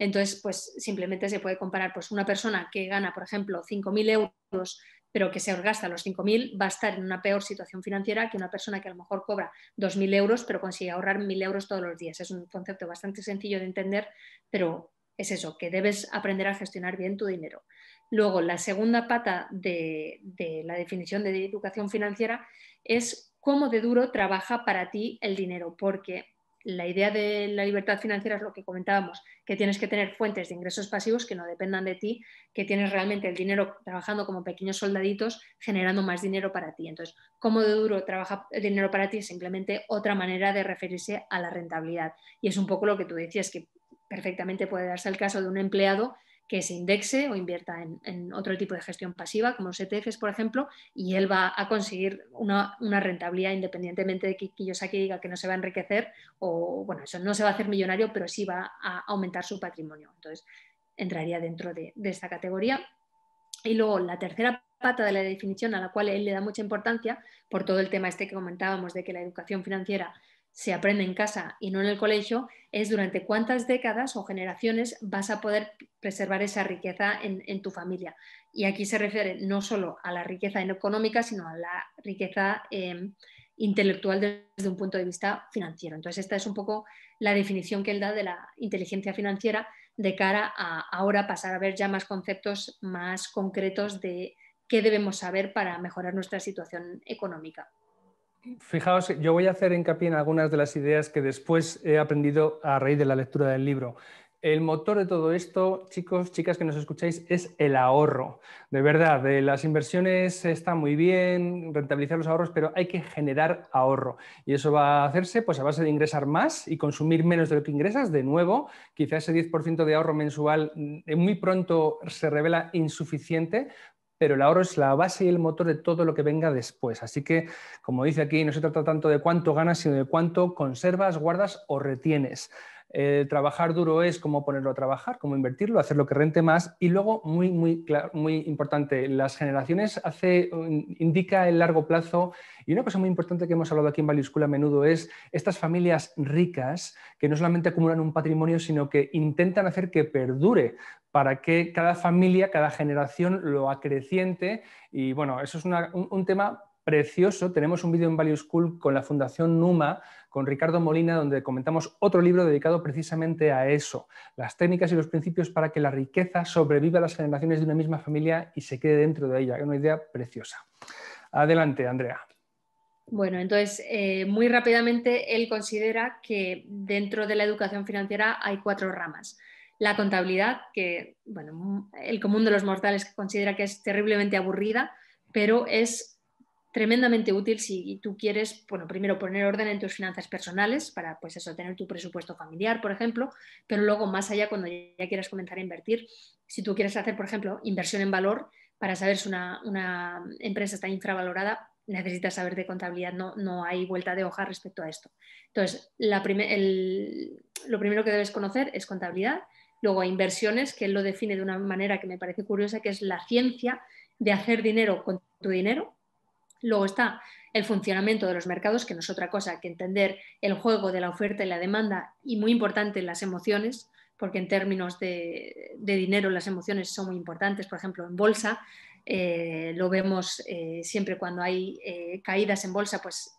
entonces, pues simplemente se puede comparar pues, una persona que gana, por ejemplo, 5.000 euros pero que se gasta los 5.000 va a estar en una peor situación financiera que una persona que a lo mejor cobra 2.000 euros, pero consigue ahorrar 1.000 euros todos los días. Es un concepto bastante sencillo de entender, pero es eso, que debes aprender a gestionar bien tu dinero. Luego, la segunda pata de, de la definición de educación financiera es cómo de duro trabaja para ti el dinero, porque la idea de la libertad financiera es lo que comentábamos, que tienes que tener fuentes de ingresos pasivos que no dependan de ti, que tienes realmente el dinero trabajando como pequeños soldaditos generando más dinero para ti. Entonces, cómo de duro trabaja el dinero para ti es simplemente otra manera de referirse a la rentabilidad. Y es un poco lo que tú decías, que perfectamente puede darse el caso de un empleado que se indexe o invierta en, otro tipo de gestión pasiva, como los ETFs, por ejemplo, y él va a conseguir una, rentabilidad independientemente de que Kiyosaki diga que no se va a enriquecer o, bueno, eso no se va a hacer millonario, pero sí va a aumentar su patrimonio. Entonces, entraría dentro de, de esta categoría. Y luego, la tercera pata de la definición a la cual él le da mucha importancia, por todo el tema este que comentábamos de que la educación financiera se aprende en casa y no en el colegio, es durante cuántas décadas o generaciones vas a poder preservar esa riqueza en, tu familia. Y aquí se refiere no solo a la riqueza económica, sino a la riqueza em, intelectual desde un punto de vista financiero. Entonces, esta es un poco la definición que él da de la inteligencia financiera de cara a ahora pasar a ver ya más conceptos más concretos de qué debemos saber para mejorar nuestra situación económica. Fijaos, yo voy a hacer hincapié en algunas de las ideas que después he aprendido a raíz de la lectura del libro. El motor de todo esto, chicos, chicas que nos escucháis, es el ahorro. De verdad, de eh, las inversiones está muy bien rentabilizar los ahorros, pero hay que generar ahorro. Y eso va a hacerse pues, a base de ingresar más y consumir menos de lo que ingresas. De nuevo, quizás ese 10% de ahorro mensual mm, muy pronto se revela insuficiente pero el oro es la base y el motor de todo lo que venga después. Así que, como dice aquí, no se trata tanto de cuánto ganas, sino de cuánto conservas, guardas o retienes. trabajar duro es cómo ponerlo a trabajar, cómo invertirlo, hacer lo que rente más. Y luego, muy, muy, muy importante, las generaciones hace, indica el largo plazo. Y una cosa muy importante que hemos hablado aquí en Value a menudo es estas familias ricas que no solamente acumulan un patrimonio, sino que intentan hacer que perdure para que cada familia, cada generación lo acreciente. Y bueno, eso es un, tema precioso. Tenemos un vídeo en Value School con la Fundación Numa, con Ricardo Molina, donde comentamos otro libro dedicado precisamente a eso, las técnicas y los principios para que la riqueza sobreviva a las generaciones de una misma familia y se quede dentro de ella. Es una idea preciosa. Adelante, Andrea. Bueno, entonces, eh, muy rápidamente, él considera que dentro de la educación financiera hay cuatro ramas la contabilidad, que bueno, el común de los mortales considera que es terriblemente aburrida, pero es tremendamente útil si tú quieres, bueno, primero poner orden en tus finanzas personales para, pues tener tu presupuesto familiar, por ejemplo, pero luego más allá, cuando ya quieras comenzar a invertir, si tú quieres hacer, por ejemplo, inversión en valor, para saber si una, empresa está infravalorada, necesitas saber de contabilidad, no, no, hay vuelta de hoja respecto a esto. Entonces, lo primero que debes conocer es contabilidad Luego inversiones, que él lo define de una manera que me parece curiosa, que es la ciencia de hacer dinero con tu dinero. Luego está el funcionamiento de los mercados, que no es otra cosa que entender el juego de la oferta y la demanda y muy importante las emociones, porque en términos de, dinero las emociones son muy importantes. Por ejemplo, en bolsa eh, lo vemos eh, siempre cuando hay eh, caídas en bolsa, pues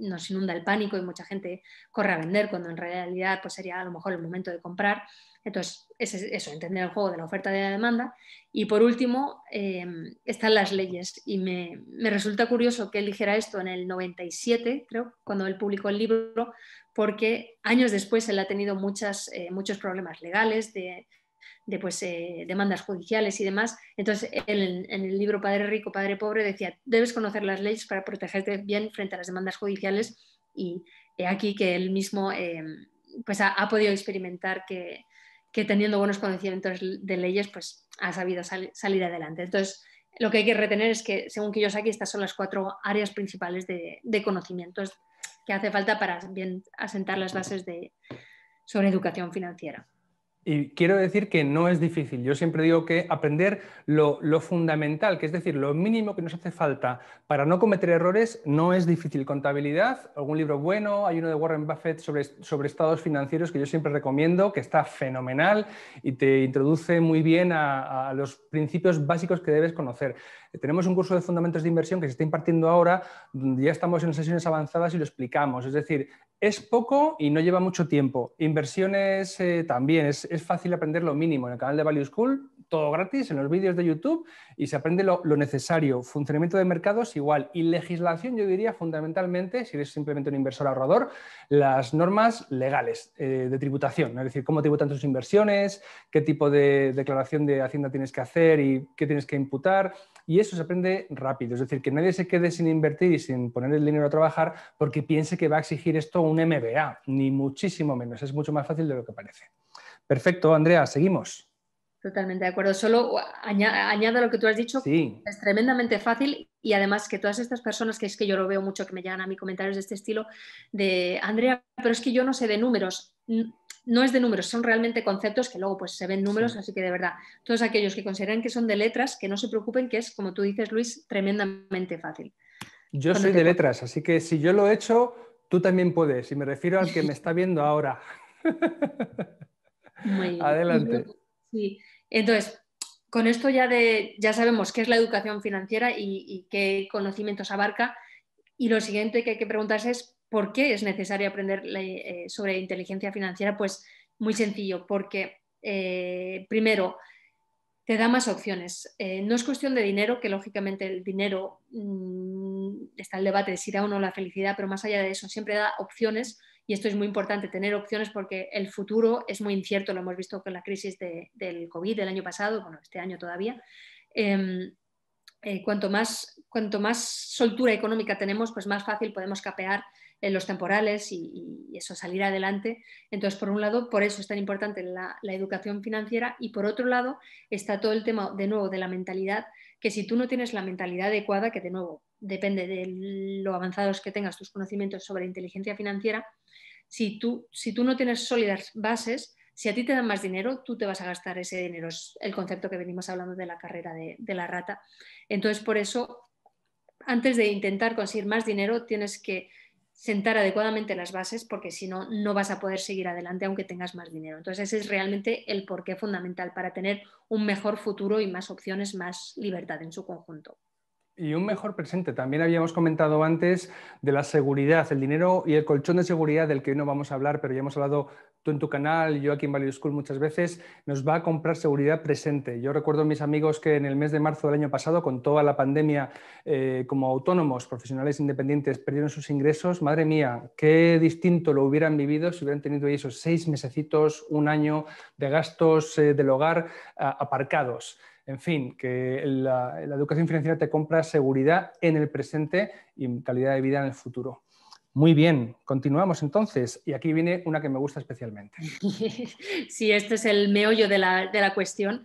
nos inunda el pánico y mucha gente corre a vender cuando en realidad pues sería a lo mejor el momento de comprar. Entonces, es eso, entender el juego de la oferta y de la demanda. Y por último, eh, están las leyes. Y me, resulta curioso que él dijera esto en el 97, creo, cuando él publicó el libro, porque años después él ha tenido muchas, eh, muchos problemas legales de, pues, eh, demandas judiciales y demás. Entonces, él, en el libro Padre Rico, Padre Pobre decía, debes conocer las leyes para protegerte bien frente a las demandas judiciales. Y aquí que él mismo pues ha podido experimentar que que teniendo buenos conocimientos de leyes, pues ha sabido salir adelante. Entonces, lo que hay que retener es que, según aquí estas son las cuatro áreas principales de, conocimientos que hace falta para bien asentar las bases sobre educación financiera. Y quiero decir que no es difícil. Yo siempre digo que aprender lo, fundamental, que es decir, lo mínimo que nos hace falta para no cometer errores, no es difícil. Contabilidad, algún libro bueno, hay uno de Warren Buffett sobre, estados financieros que yo siempre recomiendo, que está fenomenal y te introduce muy bien a los principios básicos que debes conocer. Tenemos un curso de fundamentos de inversión que se está impartiendo ahora, donde ya estamos en sesiones avanzadas y lo explicamos. Es decir, es poco y no lleva mucho tiempo. Inversiones eh, también, es, fácil aprender lo mínimo. En el canal de Value School, todo gratis, en los vídeos de YouTube, y se aprende lo, necesario. Funcionamiento de mercados igual. Y legislación, yo diría, fundamentalmente, si eres simplemente un inversor ahorrador, las normas legales eh, de tributación. Es decir, cómo tributan tus inversiones, qué tipo de declaración de Hacienda tienes que hacer y qué tienes que imputar y eso se aprende rápido, es decir, que nadie se quede sin invertir y sin poner el dinero a trabajar porque piense que va a exigir esto un MBA, ni muchísimo menos, es mucho más fácil de lo que parece. Perfecto, Andrea, seguimos. Totalmente de acuerdo. Solo añado lo que tú has dicho, sí. es tremendamente fácil y además que todas estas personas, que es que yo lo veo mucho, que me llegan a mí comentarios de este estilo, de Andrea, pero es que yo no sé de números. No es de números, son realmente conceptos que luego pues se ven números, así que de verdad, todos aquellos que consideran que son de letras, que no se preocupen, que es, como tú dices, Luis, tremendamente fácil. Yo soy de letras, así que si yo lo he hecho, tú también puedes. Y me refiero al que me [LAUGHS] está viendo ahora. Muy bien. [LAUGHS] Adelante. Sí. Entonces, con esto ya, ya sabemos qué es la educación financiera y, qué conocimientos abarca. Y lo siguiente que hay que preguntarse es por qué es necesario aprender eh, sobre inteligencia financiera. Pues muy sencillo, porque eh, primero, te da más opciones. Eh, no es cuestión de dinero, que lógicamente el dinero mm, está el debate de si da o no la felicidad, pero más allá de eso, siempre da opciones y esto es muy importante, tener opciones porque el futuro es muy incierto, lo hemos visto con la crisis del COVID del año pasado, bueno, este año todavía. Em, eh, cuanto, más, cuanto más soltura económica tenemos, pues más fácil podemos capear en los temporales y, eso, salir adelante. Entonces, por un lado, por eso es tan importante la, educación financiera y por otro lado está todo el tema, de nuevo, de la mentalidad, que si tú no tienes la mentalidad adecuada, que de nuevo, depende de lo avanzados que tengas tus conocimientos sobre inteligencia financiera, si tú, no tienes sólidas bases, si a ti te dan más dinero, tú te vas a gastar ese dinero. Es el concepto que venimos hablando de la carrera de, de la rata. Entonces, por eso, antes de intentar conseguir más dinero, tienes que sentar adecuadamente las bases porque si no, no vas a poder seguir adelante aunque tengas más dinero. Entonces ese es realmente el porqué fundamental para tener un mejor futuro y más opciones, más libertad en su conjunto y un mejor presente. También habíamos comentado antes de la seguridad, el dinero y el colchón de seguridad del que hoy no vamos a hablar, pero ya hemos hablado tú en tu canal, yo aquí en Value School muchas veces, nos va a comprar seguridad presente. Yo recuerdo a mis amigos que en el mes de marzo del año pasado, con toda la pandemia, eh, como autónomos, profesionales independientes, perdieron sus ingresos. Madre mía, qué distinto lo hubieran vivido si hubieran tenido esos seis mesecitos, un año de gastos eh, del hogar aparcados. En fin, que la, educación financiera te compra seguridad en el presente y calidad de vida en el futuro. Muy bien, continuamos entonces. Y aquí viene una que me gusta especialmente. [LAUGHS] Sí, este es el meollo de la, de la cuestión.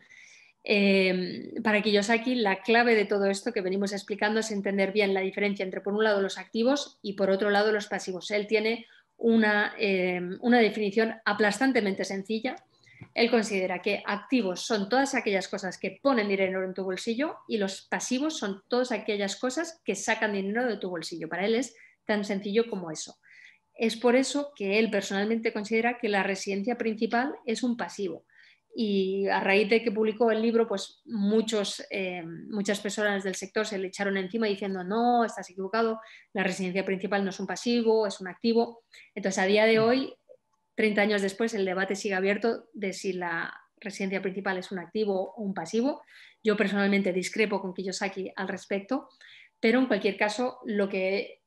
Eh, para Kiyosaki, la clave de todo esto que venimos explicando es entender bien la diferencia entre, por un lado, los activos y, por otro lado, los pasivos. Él tiene una em, definición aplastantemente sencilla él considera que activos son todas aquellas cosas que ponen dinero en tu bolsillo y los pasivos son todas aquellas cosas que sacan dinero de tu bolsillo. Para él es tan sencillo como eso. Es por eso que él personalmente considera que la residencia principal es un pasivo. Y a raíz de que publicó el libro, pues muchos, eh, muchas personas del sector se le echaron encima diciendo, no, estás equivocado, la residencia principal no es un pasivo, es un activo. Entonces, a día de mm. hoy, 30 años después el debate sigue abierto de si la residencia principal es un activo o un pasivo. Yo personalmente discrepo con Kiyosaki al respecto, pero en cualquier caso lo que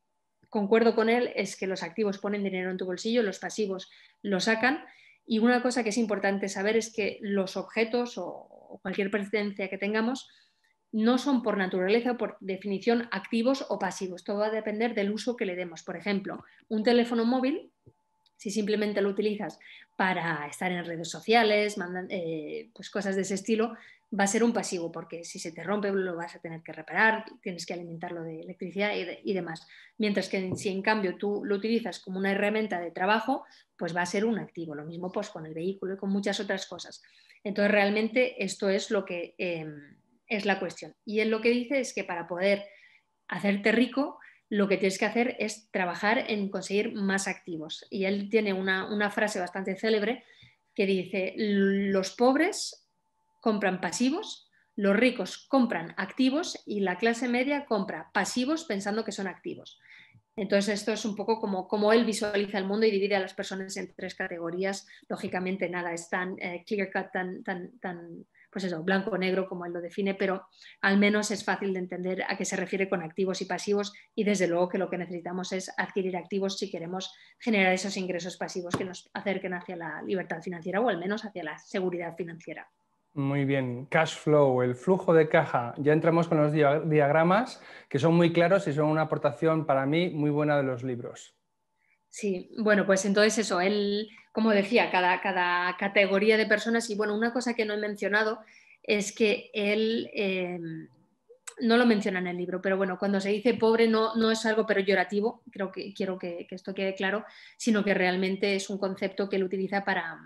concuerdo con él es que los activos ponen dinero en tu bolsillo, los pasivos lo sacan y una cosa que es importante saber es que los objetos o cualquier pertenencia que tengamos no son por naturaleza, o por definición, activos o pasivos. Todo va a depender del uso que le demos. Por ejemplo, un teléfono móvil si simplemente lo utilizas para estar en redes sociales, mandan, eh, pues cosas de ese estilo, va a ser un pasivo, porque si se te rompe lo vas a tener que reparar, tienes que alimentarlo de electricidad y, demás. Mientras que si en cambio tú lo utilizas como una herramienta de trabajo, pues va a ser un activo. Lo mismo pues con el vehículo y con muchas otras cosas. Entonces realmente esto es lo que em, es la cuestión. Y él lo que dice es que para poder hacerte rico lo que tienes que hacer es trabajar en conseguir más activos. Y él tiene una, frase bastante célebre que dice, los pobres compran pasivos, los ricos compran activos y la clase media compra pasivos pensando que son activos. Entonces, esto es un poco como, como, él visualiza el mundo y divide a las personas en tres categorías, lógicamente nada es tan eh, clear cut, tan, tan, pues eso, blanco o negro, como él lo define, pero al menos es fácil de entender a qué se refiere con activos y pasivos y desde luego que lo que necesitamos es adquirir activos si queremos generar esos ingresos pasivos que nos acerquen hacia la libertad financiera o al menos hacia la seguridad financiera. Muy bien, cash flow, el flujo de caja. Ya entramos con los diagramas que son muy claros y son una aportación para mí muy buena de los libros. Sí, bueno, pues entonces eso, él, como decía, cada, categoría de personas, y bueno, una cosa que no he mencionado es que él, eh, no lo menciona en el libro, pero bueno, cuando se dice pobre no, es algo llorativo, creo que quiero que, esto quede claro, sino que realmente es un concepto que él utiliza para,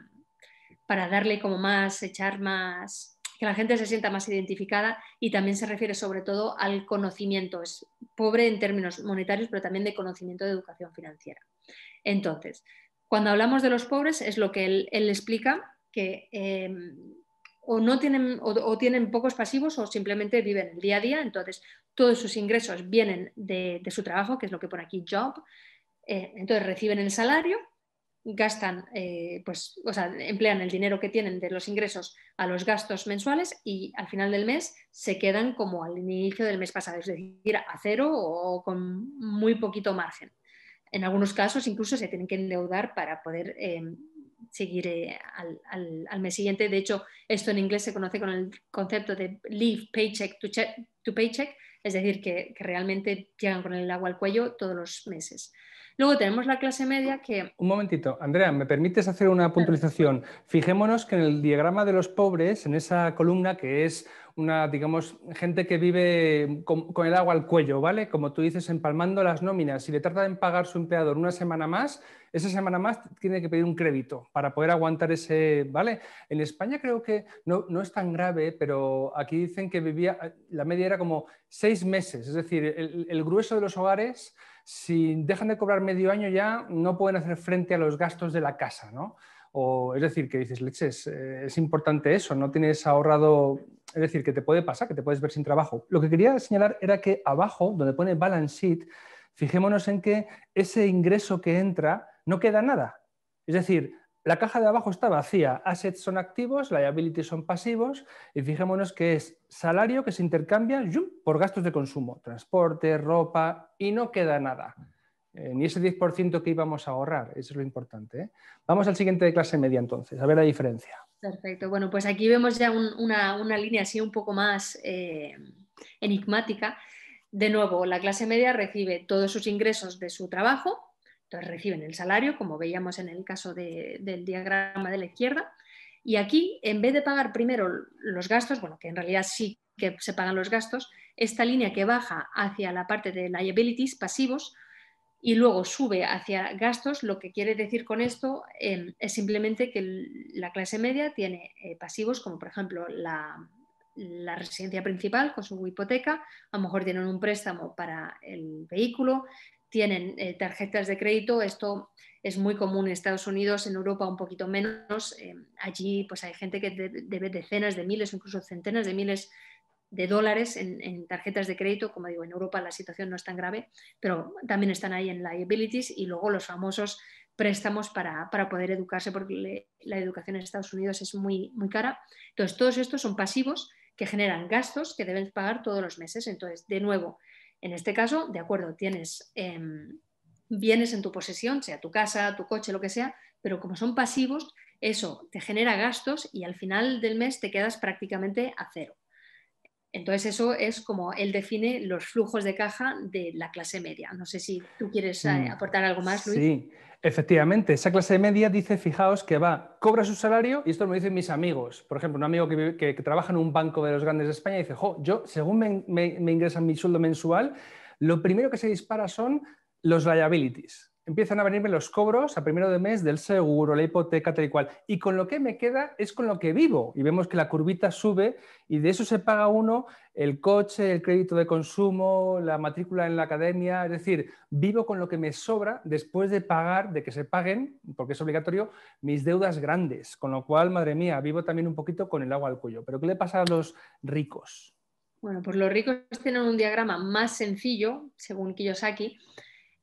para darle como más, echar más, que la gente se sienta más identificada y también se refiere sobre todo al conocimiento, es pobre en términos monetarios, pero también de conocimiento de educación financiera. Entonces, cuando hablamos de los pobres es lo que él, explica, que eh, o, no tienen, o, tienen pocos pasivos o simplemente viven el día a día, entonces todos sus ingresos vienen de, su trabajo, que es lo que pone aquí job, eh, entonces reciben el salario, gastan, eh, pues, o sea, emplean el dinero que tienen de los ingresos a los gastos mensuales y al final del mes se quedan como al inicio del mes pasado, es decir, a cero o con muy poquito margen. En algunos casos incluso se tienen que endeudar para poder em, seguir eh, al, mes siguiente. De hecho, esto en inglés se conoce con el concepto de leave paycheck to, to paycheck, es decir, que, que, realmente llegan con el agua al cuello todos los meses. Luego tenemos la clase media que... Un momentito, Andrea, ¿me permites hacer una puntualización? Fijémonos que en el diagrama de los pobres, en esa columna que es una, digamos, gente que vive con, el agua al cuello, ¿vale? Como tú dices, empalmando las nóminas. Si le trata de pagar su empleador una semana más, esa semana más tiene que pedir un crédito para poder aguantar ese, ¿vale? En España creo que no, es tan grave, pero aquí dicen que vivía, la media era como seis meses, es decir, el, grueso de los hogares, si dejan de cobrar medio año ya, no pueden hacer frente a los gastos de la casa, ¿no? O, es decir, que dices, leches, eh, es importante eso, no tienes ahorrado es decir, que te puede pasar, que te puedes ver sin trabajo. Lo que quería señalar era que abajo, donde pone balance sheet, fijémonos en que ese ingreso que entra no queda nada. Es decir, la caja de abajo está vacía, assets son activos, liabilities son pasivos, y fijémonos que es salario que se intercambia por gastos de consumo, transporte, ropa, y no queda nada. Eh, ni ese 10% que íbamos a ahorrar, eso es lo importante. ¿eh? Vamos al siguiente de clase media entonces, a ver la diferencia. Perfecto. Bueno, pues aquí vemos ya una, línea así un poco más eh, enigmática. De nuevo, la clase media recibe todos sus ingresos de su trabajo, entonces reciben el salario, como veíamos en el caso del diagrama de la izquierda, y aquí, en vez de pagar primero los gastos, bueno, que en realidad sí que se pagan los gastos, esta línea que baja hacia la parte de liabilities pasivos y luego sube hacia gastos, lo que quiere decir con esto em, es simplemente que la clase media tiene eh, pasivos como por ejemplo la, residencia principal con su hipoteca, a lo mejor tienen un préstamo para el vehículo, tienen eh, tarjetas de crédito, esto es muy común en Estados Unidos, en Europa un poquito menos, em, allí pues hay gente que debe decenas de miles, incluso centenas de miles de dólares en, tarjetas de crédito. Como digo, en Europa la situación no es tan grave, pero también están ahí en liabilities y luego los famosos préstamos para, poder educarse, porque la educación en Estados Unidos es muy, muy cara. Entonces, todos estos son pasivos que generan gastos que debes pagar todos los meses. Entonces, de nuevo, en este caso, de acuerdo, tienes em, bienes en tu posesión, sea tu casa, tu coche, lo que sea, pero como son pasivos, eso te genera gastos y al final del mes te quedas prácticamente a cero. Entonces eso es como él define los flujos de caja de la clase media. No sé si tú quieres eh, mm, aportar algo más, Luis. Sí, efectivamente. Esa clase media dice, fijaos, que va, cobra su salario y esto me dicen mis amigos. Por ejemplo, un amigo que, trabaja en un banco de los grandes de España dice, jo, yo, según me, ingresa me ingresan mi sueldo mensual, lo primero que se dispara son los liabilities empiezan a venirme los cobros a primero de mes del seguro, la hipoteca, tal y cual. Y con lo que me queda es con lo que vivo. Y vemos que la curvita sube y de eso se paga uno el coche, el crédito de consumo, la matrícula en la academia. Es decir, vivo con lo que me sobra después de pagar, de que se paguen, porque es obligatorio, mis deudas grandes. Con lo cual, madre mía, vivo también un poquito con el agua al cuello. Pero ¿qué le pasa a los ricos? Bueno, pues los ricos tienen un diagrama más sencillo, según Kiyosaki,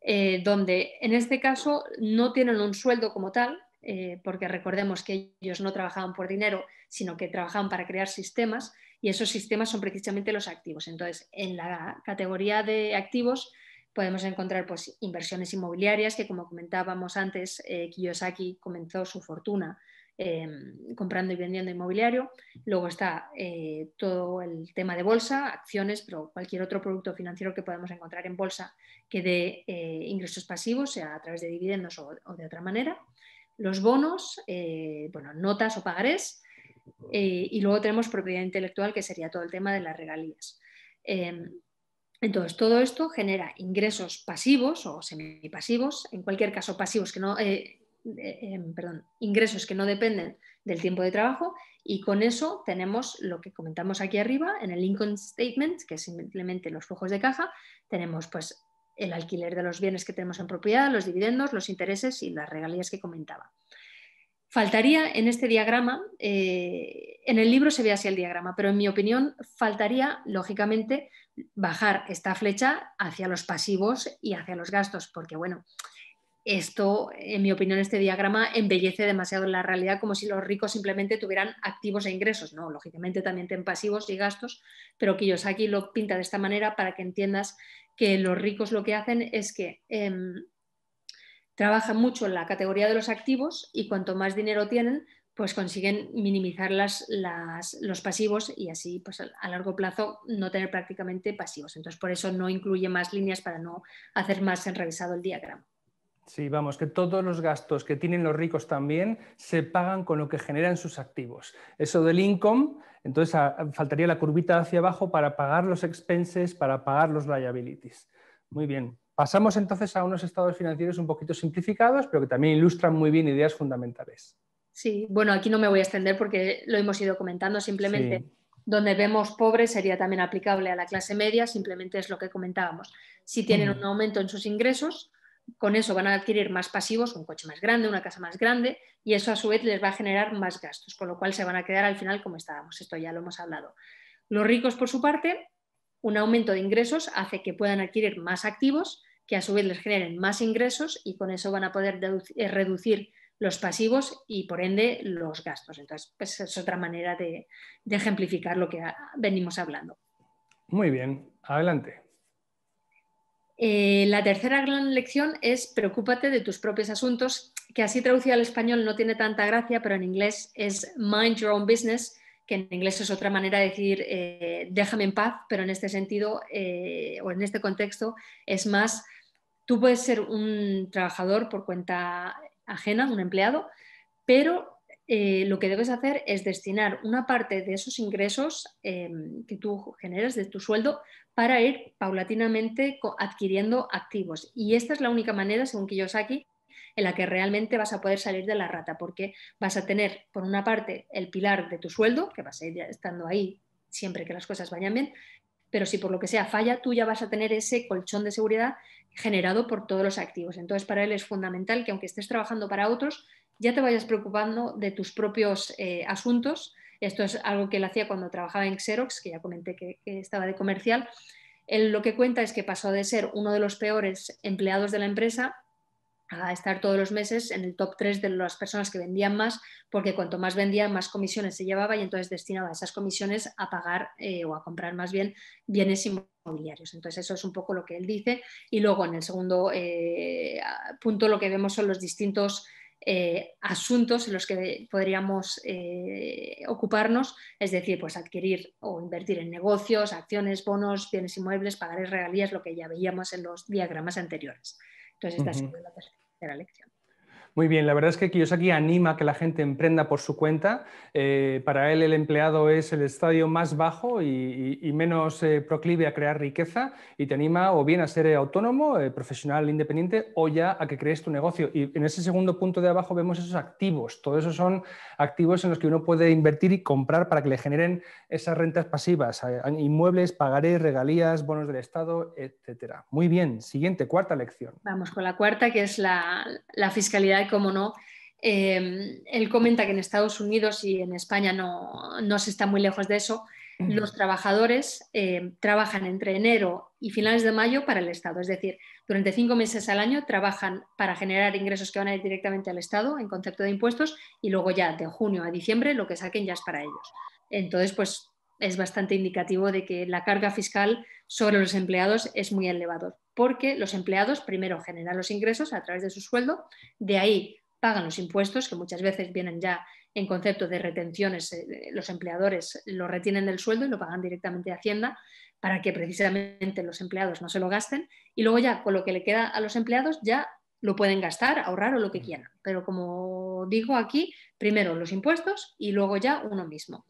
eh, donde en este caso no tienen un sueldo como tal, eh, porque recordemos que ellos no trabajaban por dinero, sino que trabajaban para crear sistemas y esos sistemas son precisamente los activos. Entonces, en la categoría de activos podemos encontrar pues, inversiones inmobiliarias, que como comentábamos antes, eh, Kiyosaki comenzó su fortuna Em, comprando y vendiendo inmobiliario. Luego está eh, todo el tema de bolsa, acciones, pero cualquier otro producto financiero que podamos encontrar en bolsa que dé eh, ingresos pasivos, sea a través de dividendos o, de otra manera. Los bonos, eh, bueno, notas o pagarés. y luego tenemos propiedad intelectual, que sería todo el tema de las regalías. Em, entonces, todo esto genera ingresos pasivos o semipasivos, en cualquier caso pasivos que no, Em, perdón, ingresos que no dependen del tiempo de trabajo y con eso tenemos lo que comentamos aquí arriba en el income statement, que es simplemente los flujos de caja, tenemos pues el alquiler de los bienes que tenemos en propiedad, los dividendos, los intereses y las regalías que comentaba. Faltaría en este diagrama, eh, en el libro se ve así el diagrama, pero en mi opinión faltaría, lógicamente, bajar esta flecha hacia los pasivos y hacia los gastos, porque bueno, esto, en mi opinión, este diagrama embellece demasiado la realidad como si los ricos simplemente tuvieran activos e ingresos. No, lógicamente también tienen pasivos y gastos, pero Kiyosaki lo pinta de esta manera para que entiendas que los ricos lo que hacen es que em, trabajan mucho en la categoría de los activos y cuanto más dinero tienen, pues consiguen minimizar las, los pasivos y así pues a, largo plazo no tener prácticamente pasivos. Entonces por eso no incluye más líneas para no hacer más enrevisado el diagrama. Sí, vamos, que todos los gastos que tienen los ricos también se pagan con lo que generan sus activos. Eso del income, entonces faltaría la curvita hacia abajo para pagar los expenses, para pagar los liabilities. Muy bien. Pasamos entonces a unos estados financieros un poquito simplificados, pero que también ilustran muy bien ideas fundamentales. Sí, bueno, aquí no me voy a extender porque lo hemos ido comentando, simplemente donde vemos pobre sería también aplicable a la clase media, simplemente es lo que comentábamos. Si tienen un aumento en sus ingresos, con eso van a adquirir más pasivos, un coche más grande, una casa más grande, y eso a su vez les va a generar más gastos, con lo cual se van a quedar al final como estábamos. Esto ya lo hemos hablado. Los ricos, por su parte, un aumento de ingresos hace que puedan adquirir más activos, que a su vez les generen más ingresos y con eso van a poder eh, reducir los pasivos y por ende los gastos. Entonces, pues, es otra manera de ejemplificar lo que venimos hablando. Muy bien, adelante. Eh, la tercera gran lección es preocúpate de tus propios asuntos, que así traducido al español no tiene tanta gracia, pero en inglés es mind your own business, que en inglés es otra manera de decir eh, déjame en paz, pero en este sentido eh, o en este contexto es más, tú puedes ser un trabajador por cuenta ajena, un empleado, pero eh, lo que debes hacer es destinar una parte de esos ingresos em, que tú generas de tu sueldo para ir paulatinamente adquiriendo activos. Y esta es la única manera, según Kiyosaki, en la que realmente vas a poder salir de la rata, porque vas a tener, por una parte, el pilar de tu sueldo, que vas a ir estando ahí siempre que las cosas vayan bien, pero si por lo que sea falla, tú ya vas a tener ese colchón de seguridad generado por todos los activos. Entonces, para él es fundamental que aunque estés trabajando para otros, ya te vayas preocupando de tus propios eh, asuntos. Esto es algo que él hacía cuando trabajaba en Xerox, que ya comenté que, estaba de comercial. Él lo que cuenta es que pasó de ser uno de los peores empleados de la empresa a estar todos los meses en el top 3 de las personas que vendían más, porque cuanto más vendía más comisiones se llevaba y entonces destinaba esas comisiones a pagar eh, o a comprar más bien bienes inmobiliarios. Entonces eso es un poco lo que él dice. Y luego en el segundo eh, punto lo que vemos son los distintos eh, asuntos en los que podríamos eh, ocuparnos, es decir, pues adquirir o invertir en negocios, acciones, bonos, bienes inmuebles, pagar regalías, lo que ya veíamos en los diagramas anteriores. Entonces, esta ha la tercera lección. Muy bien, la verdad es que Kiyosaki anima a que la gente emprenda por su cuenta. Eh, para él el empleado es el estadio más bajo y, menos eh, proclive a crear riqueza y te anima o bien a ser eh, autónomo, profesional, independiente o ya a que crees tu negocio. Y en ese segundo punto de abajo vemos esos activos. Todos esos son activos en los que uno puede invertir y comprar para que le generen esas rentas pasivas, inmuebles, pagarés, regalías, bonos del Estado, etcétera. Muy bien, siguiente, cuarta lección. Vamos con la cuarta que es la fiscalidad eh, como no, em, él comenta que en Estados Unidos y en España no, se está muy lejos de eso, los trabajadores em, trabajan entre enero y finales de mayo para el Estado. Es decir, durante cinco meses al año trabajan para generar ingresos que van a ir directamente al Estado en concepto de impuestos y luego ya de junio a diciembre lo que saquen ya es para ellos. Entonces, pues es bastante indicativo de que la carga fiscal sobre los empleados es muy elevado, porque los empleados primero generan los ingresos a través de su sueldo, de ahí pagan los impuestos, que muchas veces vienen ya en concepto de retenciones, eh, los empleadores lo retienen del sueldo y lo pagan directamente a Hacienda para que precisamente los empleados no se lo gasten y luego ya con lo que le queda a los empleados ya lo pueden gastar, ahorrar o lo que mm. quieran. Pero como digo aquí, primero los impuestos y luego ya uno mismo.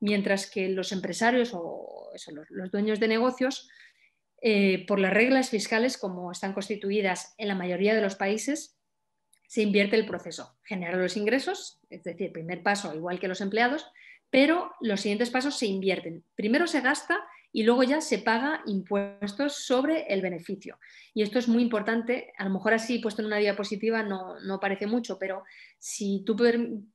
Mientras que los empresarios o eso, los, dueños de negocios, eh, por las reglas fiscales como están constituidas en la mayoría de los países, se invierte el proceso. Generar los ingresos, es decir, primer paso, igual que los empleados, pero los siguientes pasos se invierten. Primero se gasta y luego ya se paga impuestos sobre el beneficio. Y esto es muy importante, a lo mejor así puesto en una diapositiva no, parece mucho, pero si tú,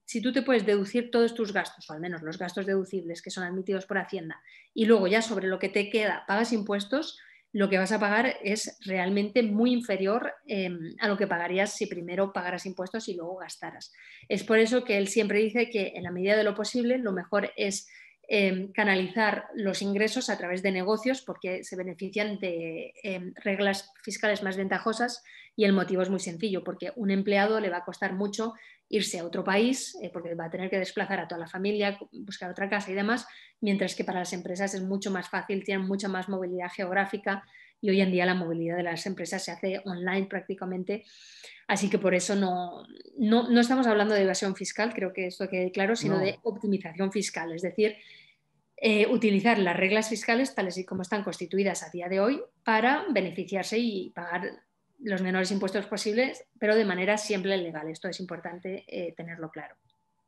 si tú te puedes deducir todos tus gastos, o al menos los gastos deducibles que son admitidos por Hacienda, y luego ya sobre lo que te queda pagas impuestos, lo que vas a pagar es realmente muy inferior em, a lo que pagarías si primero pagaras impuestos y luego gastaras. Es por eso que él siempre dice que en la medida de lo posible lo mejor es Em, canalizar los ingresos a través de negocios porque se benefician de em, reglas fiscales más ventajosas y el motivo es muy sencillo, porque un empleado le va a costar mucho irse a otro país, eh, porque va a tener que desplazar a toda la familia, buscar otra casa y demás, mientras que para las empresas es mucho más fácil, tienen mucha más movilidad geográfica y hoy en día la movilidad de las empresas se hace online prácticamente. Así que por eso no, estamos hablando de evasión fiscal, creo que esto quede claro, sino de optimización fiscal, es decir, eh, utilizar las reglas fiscales tales y como están constituidas a día de hoy para beneficiarse y pagar los menores impuestos posibles, pero de manera siempre legal. Esto es importante eh, tenerlo claro.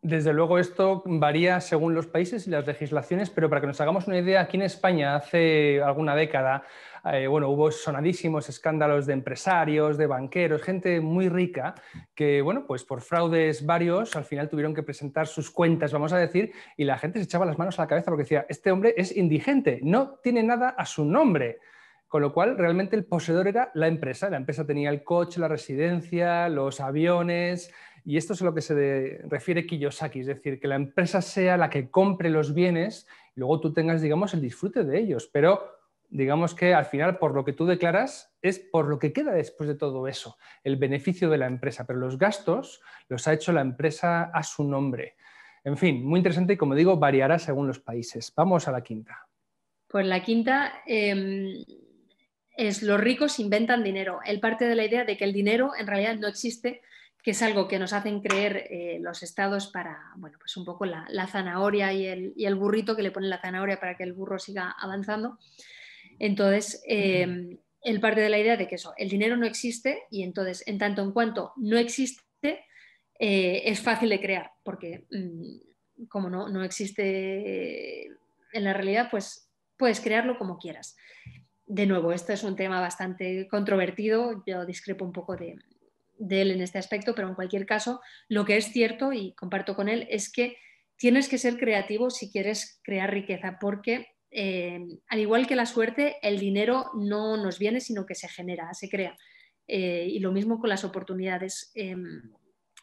Desde luego esto varía según los países y las legislaciones, pero para que nos hagamos una idea, aquí en España hace alguna década eh, bueno, hubo sonadísimos escándalos de empresarios, de banqueros, gente muy rica que, bueno, pues por fraudes varios al final tuvieron que presentar sus cuentas, vamos a decir, y la gente se echaba las manos a la cabeza porque decía, este hombre es indigente, no tiene nada a su nombre. Con lo cual, realmente el poseedor era la empresa. La empresa tenía el coche, la residencia, los aviones, y esto es a lo que se refiere Kiyosaki, es decir, que la empresa sea la que compre los bienes y luego tú tengas, digamos, el disfrute de ellos. Pero digamos que al final, por lo que tú declaras, es por lo que queda después de todo eso, el beneficio de la empresa. Pero los gastos los ha hecho la empresa a su nombre. En fin, muy interesante y como digo, variará según los países. Vamos a la quinta. Pues la quinta... Em, es los ricos inventan dinero. Él parte de la idea de que el dinero en realidad no existe, que es algo que nos hacen creer eh, los estados para, bueno, pues un poco la, zanahoria y el, burrito, que le ponen la zanahoria para que el burro siga avanzando. Entonces, eh, él parte de la idea de que eso, el dinero no existe y entonces, en tanto en cuanto no existe, eh, es fácil de crear, porque mm, como no existe en la realidad, pues puedes crearlo como quieras. De nuevo, esto es un tema bastante controvertido, yo discrepo un poco de, de él en este aspecto, pero en cualquier caso, lo que es cierto, y comparto con él, es que tienes que ser creativo si quieres crear riqueza, porque eh, al igual que la suerte, el dinero no nos viene, sino que se genera, se crea. Eh, y lo mismo con las oportunidades. Em,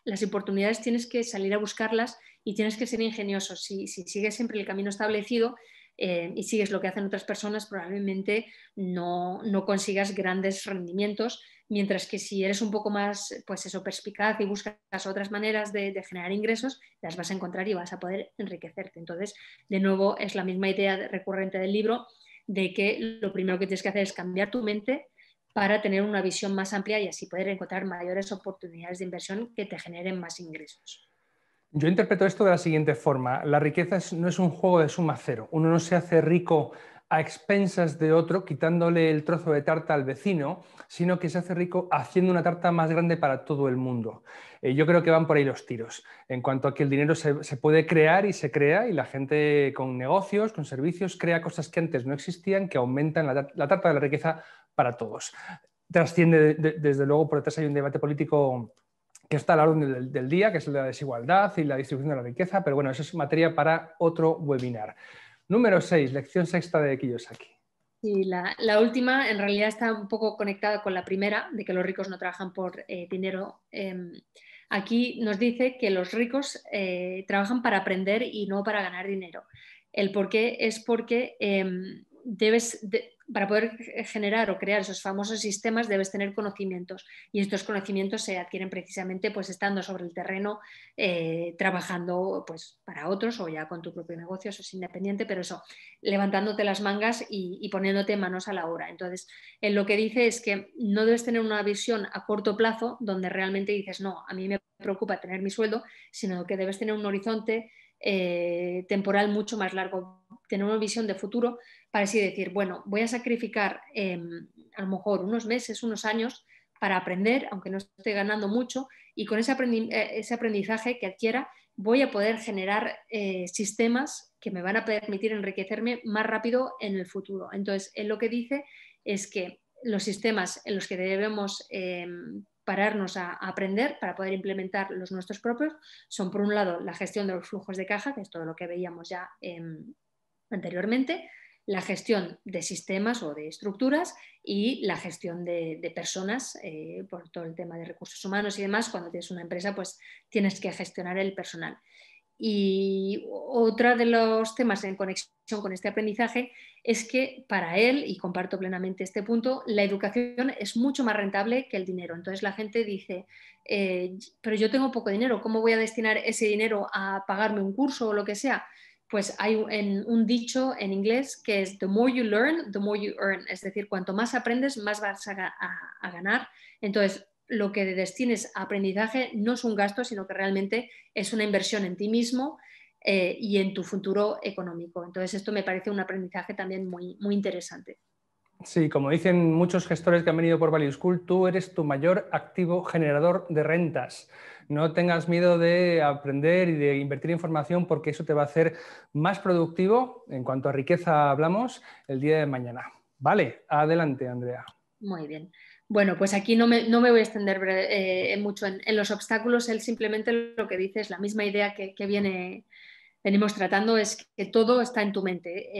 las oportunidades tienes que salir a buscarlas y tienes que ser ingenioso. Si, si sigues siempre el camino establecido, eh, y sigues lo que hacen otras personas, probablemente no, no, consigas grandes rendimientos, mientras que si eres un poco más, pues eso, perspicaz y buscas otras maneras de generar ingresos, las vas a encontrar y vas a poder enriquecerte. Entonces, de nuevo, es la misma idea recurrente del libro de que lo primero que tienes que hacer es cambiar tu mente para tener una visión más amplia y así poder encontrar mayores oportunidades de inversión que te generen más ingresos. Yo interpreto esto de la siguiente forma. La riqueza no es un juego de suma cero. Uno no se hace rico a expensas de otro, quitándole el trozo de tarta al vecino, sino que se hace rico haciendo una tarta más grande para todo el mundo. Eh, yo creo que van por ahí los tiros, en cuanto a que el dinero se, puede crear y se crea, y la gente con negocios, con servicios, crea cosas que antes no existían, que aumentan la, tarta de la riqueza para todos. Trasciende, desde luego, por detrás hay un debate político que está a la orden del, día, que es la desigualdad y la distribución de la riqueza, pero bueno, eso es materia para otro webinar. Número 6, lección sexta de Kiyosaki. Y la, última en realidad está un poco conectada con la primera, de que los ricos no trabajan por eh, dinero. Em, aquí nos dice que los ricos eh, trabajan para aprender y no para ganar dinero. El por qué es porque em, debes, para poder generar o crear esos famosos sistemas debes tener conocimientos y estos conocimientos se adquieren precisamente pues estando sobre el terreno eh, trabajando pues para otros o ya con tu propio negocio eso es independiente pero eso levantándote las mangas y, poniéndote manos a la obra entonces en eh, lo que dice es que no debes tener una visión a corto plazo donde realmente dices no a mí me preocupa tener mi sueldo sino que debes tener un horizonte eh, temporal mucho más largo tener una visión de futuro para así decir, bueno, voy a sacrificar em, a lo mejor unos meses, unos años para aprender, aunque no esté ganando mucho, y con ese, eh, aprendizaje que adquiera voy a poder generar eh, sistemas que me van a permitir enriquecerme más rápido en el futuro. Entonces, él lo que dice es que los sistemas en los que debemos em, pararnos a, aprender para poder implementar los nuestros propios son, por un lado, la gestión de los flujos de caja, que es todo lo que veíamos ya en em, anteriormente, la gestión de sistemas o de estructuras y la gestión de, personas eh, por todo el tema de recursos humanos y demás. Cuando tienes una empresa, pues tienes que gestionar el personal. Y otro de los temas en conexión con este aprendizaje es que para él, y comparto plenamente este punto, la educación es mucho más rentable que el dinero. Entonces la gente dice, eh, pero yo tengo poco dinero, ¿cómo voy a destinar ese dinero a pagarme un curso o lo que sea? pues hay un dicho en inglés que es the more you learn, the more you earn, es decir, cuanto más aprendes, más vas a, ganar. Entonces, lo que destines a aprendizaje no es un gasto, sino que realmente es una inversión en ti mismo eh, y en tu futuro económico. Entonces, esto me parece un aprendizaje también muy, muy interesante. Sí, como dicen muchos gestores que han venido por Value School, tú eres tu mayor activo generador de rentas. No tengas miedo de aprender y de invertir información porque eso te va a hacer más productivo, en cuanto a riqueza hablamos, el día de mañana. Vale, adelante, Andrea. Muy bien. Bueno, pues aquí no me, voy a extender eh, mucho en, los obstáculos. Él simplemente lo que dice es la misma idea que, viene, venimos tratando, es que todo está en tu mente.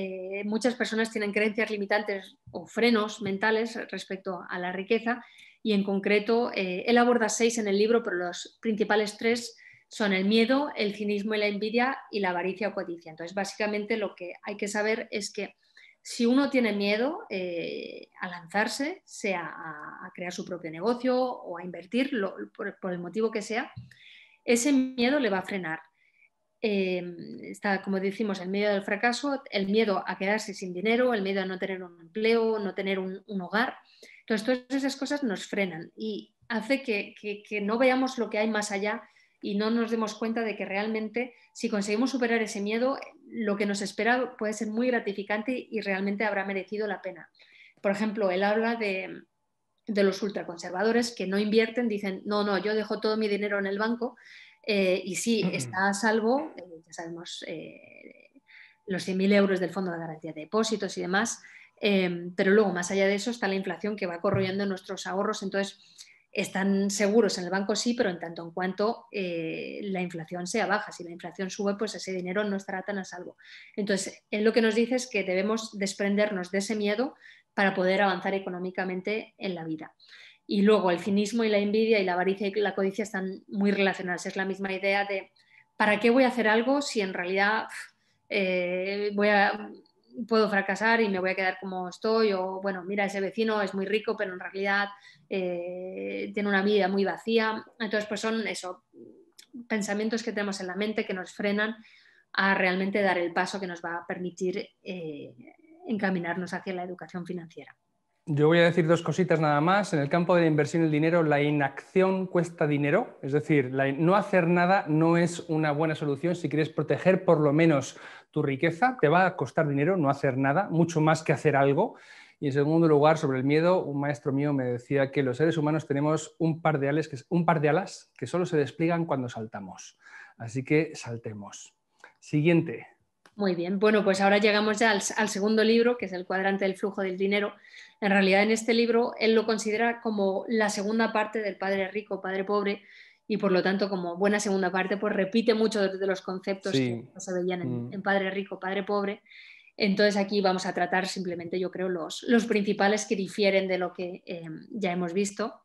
Eh, muchas personas tienen creencias limitantes o frenos mentales respecto a la riqueza y en concreto eh, él aborda seis en el libro, pero los principales tres son el miedo, el cinismo y la envidia y la avaricia o codicia. Entonces, básicamente lo que hay que saber es que si uno tiene miedo eh, a lanzarse, sea a, crear su propio negocio o a invertir, por, el motivo que sea, ese miedo le va a frenar. Eh, está, como decimos, el miedo del fracaso, el miedo a quedarse sin dinero, el miedo a no tener un empleo, no tener un hogar. Entonces, todas esas cosas nos frenan y hace que, no veamos lo que hay más allá y no nos demos cuenta de que realmente si conseguimos superar ese miedo, lo que nos espera puede ser muy gratificante y realmente habrá merecido la pena. Por ejemplo, él habla de, los ultraconservadores que no invierten, dicen, no, no, yo dejo todo mi dinero en el banco eh, y sí, está a salvo, eh, ya sabemos, eh, los 100.000 euros del Fondo de Garantía de Depósitos y demás, Em, pero luego, más allá de eso, está la inflación que va corroyendo nuestros ahorros. Entonces, están seguros en el banco, sí, pero en tanto en cuanto eh, la inflación sea baja. Si la inflación sube, pues ese dinero no estará tan a salvo. Entonces, él lo que nos dice es que debemos desprendernos de ese miedo para poder avanzar económicamente en la vida. Y luego, el cinismo y la envidia y la avaricia y la codicia están muy relacionadas. Es la misma idea de, ¿para qué voy a hacer algo si en realidad eh, voy a puedo fracasar y me voy a quedar como estoy, o bueno, mira, ese vecino es muy rico, pero en realidad eh, tiene una vida muy vacía. Entonces, pues son eso, pensamientos que tenemos en la mente que nos frenan a realmente dar el paso que nos va a permitir eh, encaminarnos hacia la educación financiera. Yo voy a decir dos cositas nada más. En el campo de la inversión el dinero, la inacción cuesta dinero, es decir, no hacer nada no es una buena solución si quieres proteger por lo menos tu riqueza. Te va a costar dinero no hacer nada, mucho más que hacer algo. Y en segundo lugar, sobre el miedo, un maestro mío me decía que los seres humanos tenemos un par de, que un par de alas que solo se despliegan cuando saltamos. Así que saltemos. Siguiente, muy bien, bueno, pues ahora llegamos ya al, segundo libro, que es el cuadrante del flujo del dinero. En realidad, en este libro, él lo considera como la segunda parte del padre rico, padre pobre, y por lo tanto, como buena segunda parte, pues repite muchos de los conceptos que que se veían mm. en, padre rico, padre pobre. Entonces, aquí vamos a tratar simplemente, yo creo, los, los principales que difieren de lo que eh, ya hemos visto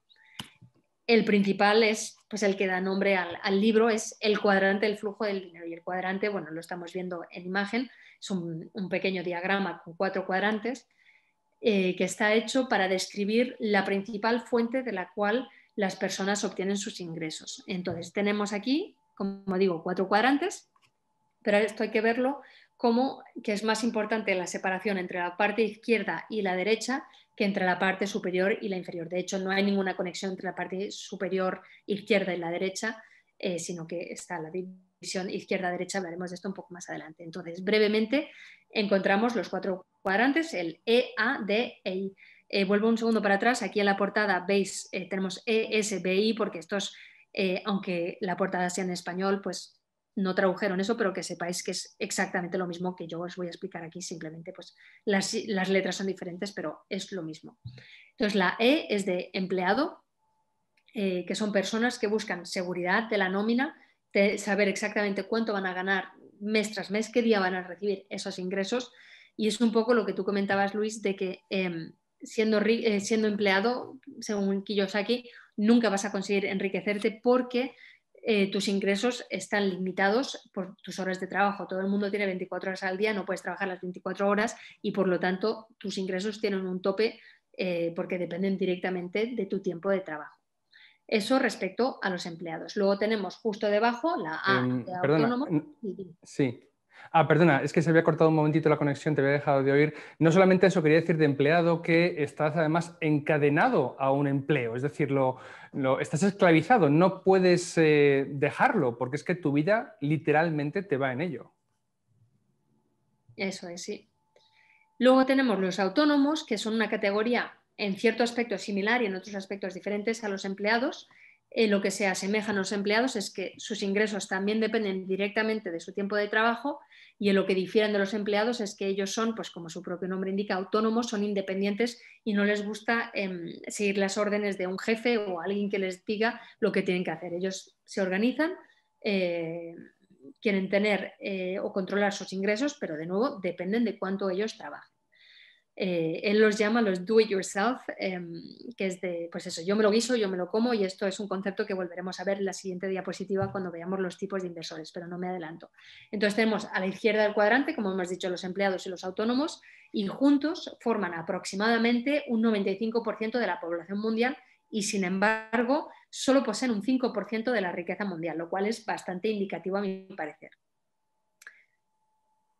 el principal es pues el que da nombre al, libro, es el cuadrante del flujo del dinero. Y el cuadrante, bueno, lo estamos viendo en imagen, es un, pequeño diagrama con cuatro cuadrantes eh, que está hecho para describir la principal fuente de la cual las personas obtienen sus ingresos. Entonces, tenemos aquí, como digo, cuatro cuadrantes, pero esto hay que verlo como que es más importante la separación entre la parte izquierda y la derecha que entre la parte superior y la inferior. De hecho, no hay ninguna conexión entre la parte superior izquierda y la derecha, eh, sino que está la división izquierda-derecha. Hablaremos de esto un poco más adelante. Entonces, brevemente, encontramos los cuatro cuadrantes, el E, A, D, E, I. Eh, vuelvo un segundo para atrás. Aquí en la portada veis, eh, tenemos E, S, B, I, porque estos, aunque la portada sea en español, pues no tradujeron eso, pero que sepáis que es exactamente lo mismo que yo os voy a explicar aquí, simplemente pues las, letras son diferentes, pero es lo mismo. Entonces la E es de empleado, eh, que son personas que buscan seguridad de la nómina, de saber exactamente cuánto van a ganar mes tras mes, qué día van a recibir esos ingresos. Y es un poco lo que tú comentabas, Luis, de que em, siendo, eh, siendo empleado, según Kiyosaki, nunca vas a conseguir enriquecerte porque eh, tus ingresos están limitados por tus horas de trabajo. Todo el mundo tiene 24 horas al día, no puedes trabajar las 24 horas y por lo tanto tus ingresos tienen un tope eh, porque dependen directamente de tu tiempo de trabajo. Eso respecto a los empleados. Luego tenemos justo debajo la A de em, perdona, autónomo. Sí. Ah, perdona, es que se había cortado un momentito la conexión, te había dejado de oír. No solamente eso, quería decir de empleado que estás además encadenado a un empleo, es decir, lo, no, estás esclavizado, no puedes eh, dejarlo, porque es que tu vida literalmente te va en ello. Eso es, sí. Luego tenemos los autónomos, que son una categoría en cierto aspecto similar y en otros aspectos diferentes a los empleados, eh, lo que se asemejan los empleados es que sus ingresos también dependen directamente de su tiempo de trabajo y en lo que difieren de los empleados es que ellos son, pues como su propio nombre indica, autónomos, son independientes y no les gusta em, seguir las órdenes de un jefe o alguien que les diga lo que tienen que hacer. Ellos se organizan, eh, quieren tener eh, o controlar sus ingresos, pero de nuevo dependen de cuánto ellos trabajan. Eh, él los llama los do it yourself, em, que es de, pues eso, yo me lo guiso, yo me lo como y esto es un concepto que volveremos a ver en la siguiente diapositiva cuando veamos los tipos de inversores, pero no me adelanto. Entonces tenemos a la izquierda del cuadrante, como hemos dicho, los empleados y los autónomos y juntos forman aproximadamente un 95% de la población mundial y sin embargo solo poseen un 5% de la riqueza mundial, lo cual es bastante indicativo a mi parecer.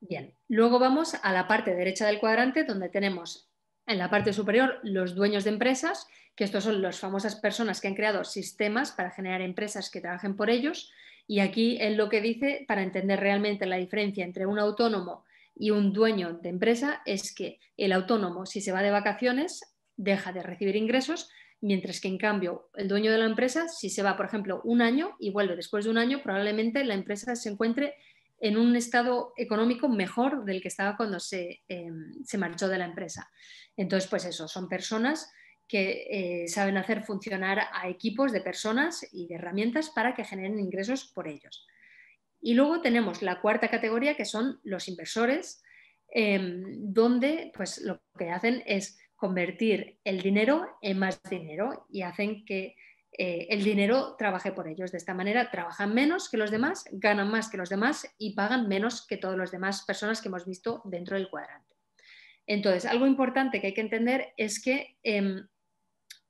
Bien, luego vamos a la parte derecha del cuadrante donde tenemos en la parte superior los dueños de empresas, que estos son las famosas personas que han creado sistemas para generar empresas que trabajen por ellos. Y aquí es lo que dice, para entender realmente la diferencia entre un autónomo y un dueño de empresa, es que el autónomo, si se va de vacaciones, deja de recibir ingresos, mientras que en cambio el dueño de la empresa, si se va, por ejemplo, un año y vuelve después de un año, probablemente la empresa se encuentre en un estado económico mejor del que estaba cuando eh, se, marchó de la empresa. Entonces, pues eso, son personas que eh, saben hacer funcionar a equipos de personas y de herramientas para que generen ingresos por ellos. Y luego tenemos la cuarta categoría, que son los inversores, em, donde pues, lo que hacen es convertir el dinero en más dinero y hacen que eh, el dinero trabaje por ellos. De esta manera trabajan menos que los demás, ganan más que los demás y pagan menos que todas las demás personas que hemos visto dentro del cuadrante. Entonces, algo importante que hay que entender es que em,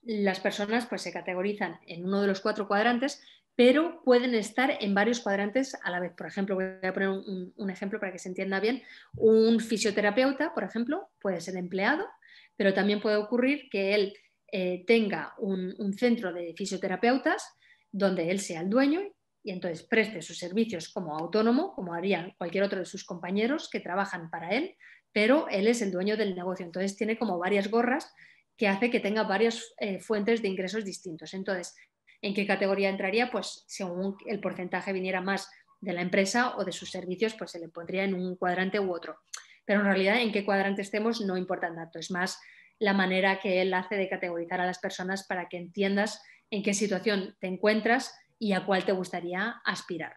las personas pues, se categorizan en uno de los cuatro cuadrantes, pero pueden estar en varios cuadrantes a la vez. Por ejemplo, voy a poner un, un ejemplo para que se entienda bien. Un fisioterapeuta, por ejemplo, puede ser empleado, pero también puede ocurrir que él eh, tenga un, centro de fisioterapeutas donde él sea el dueño y entonces preste sus servicios como autónomo, como haría cualquier otro de sus compañeros que trabajan para él, pero él es el dueño del negocio. Entonces tiene como varias gorras que hace que tenga varias eh, fuentes de ingresos distintos. Entonces, ¿en qué categoría entraría? Pues según el porcentaje viniera más de la empresa o de sus servicios, pues se le pondría en un cuadrante u otro. Pero en realidad, en qué cuadrante estemos no importa tanto. Es más la manera que él hace de categorizar a las personas para que entiendas en qué situación te encuentras y a cuál te gustaría aspirar.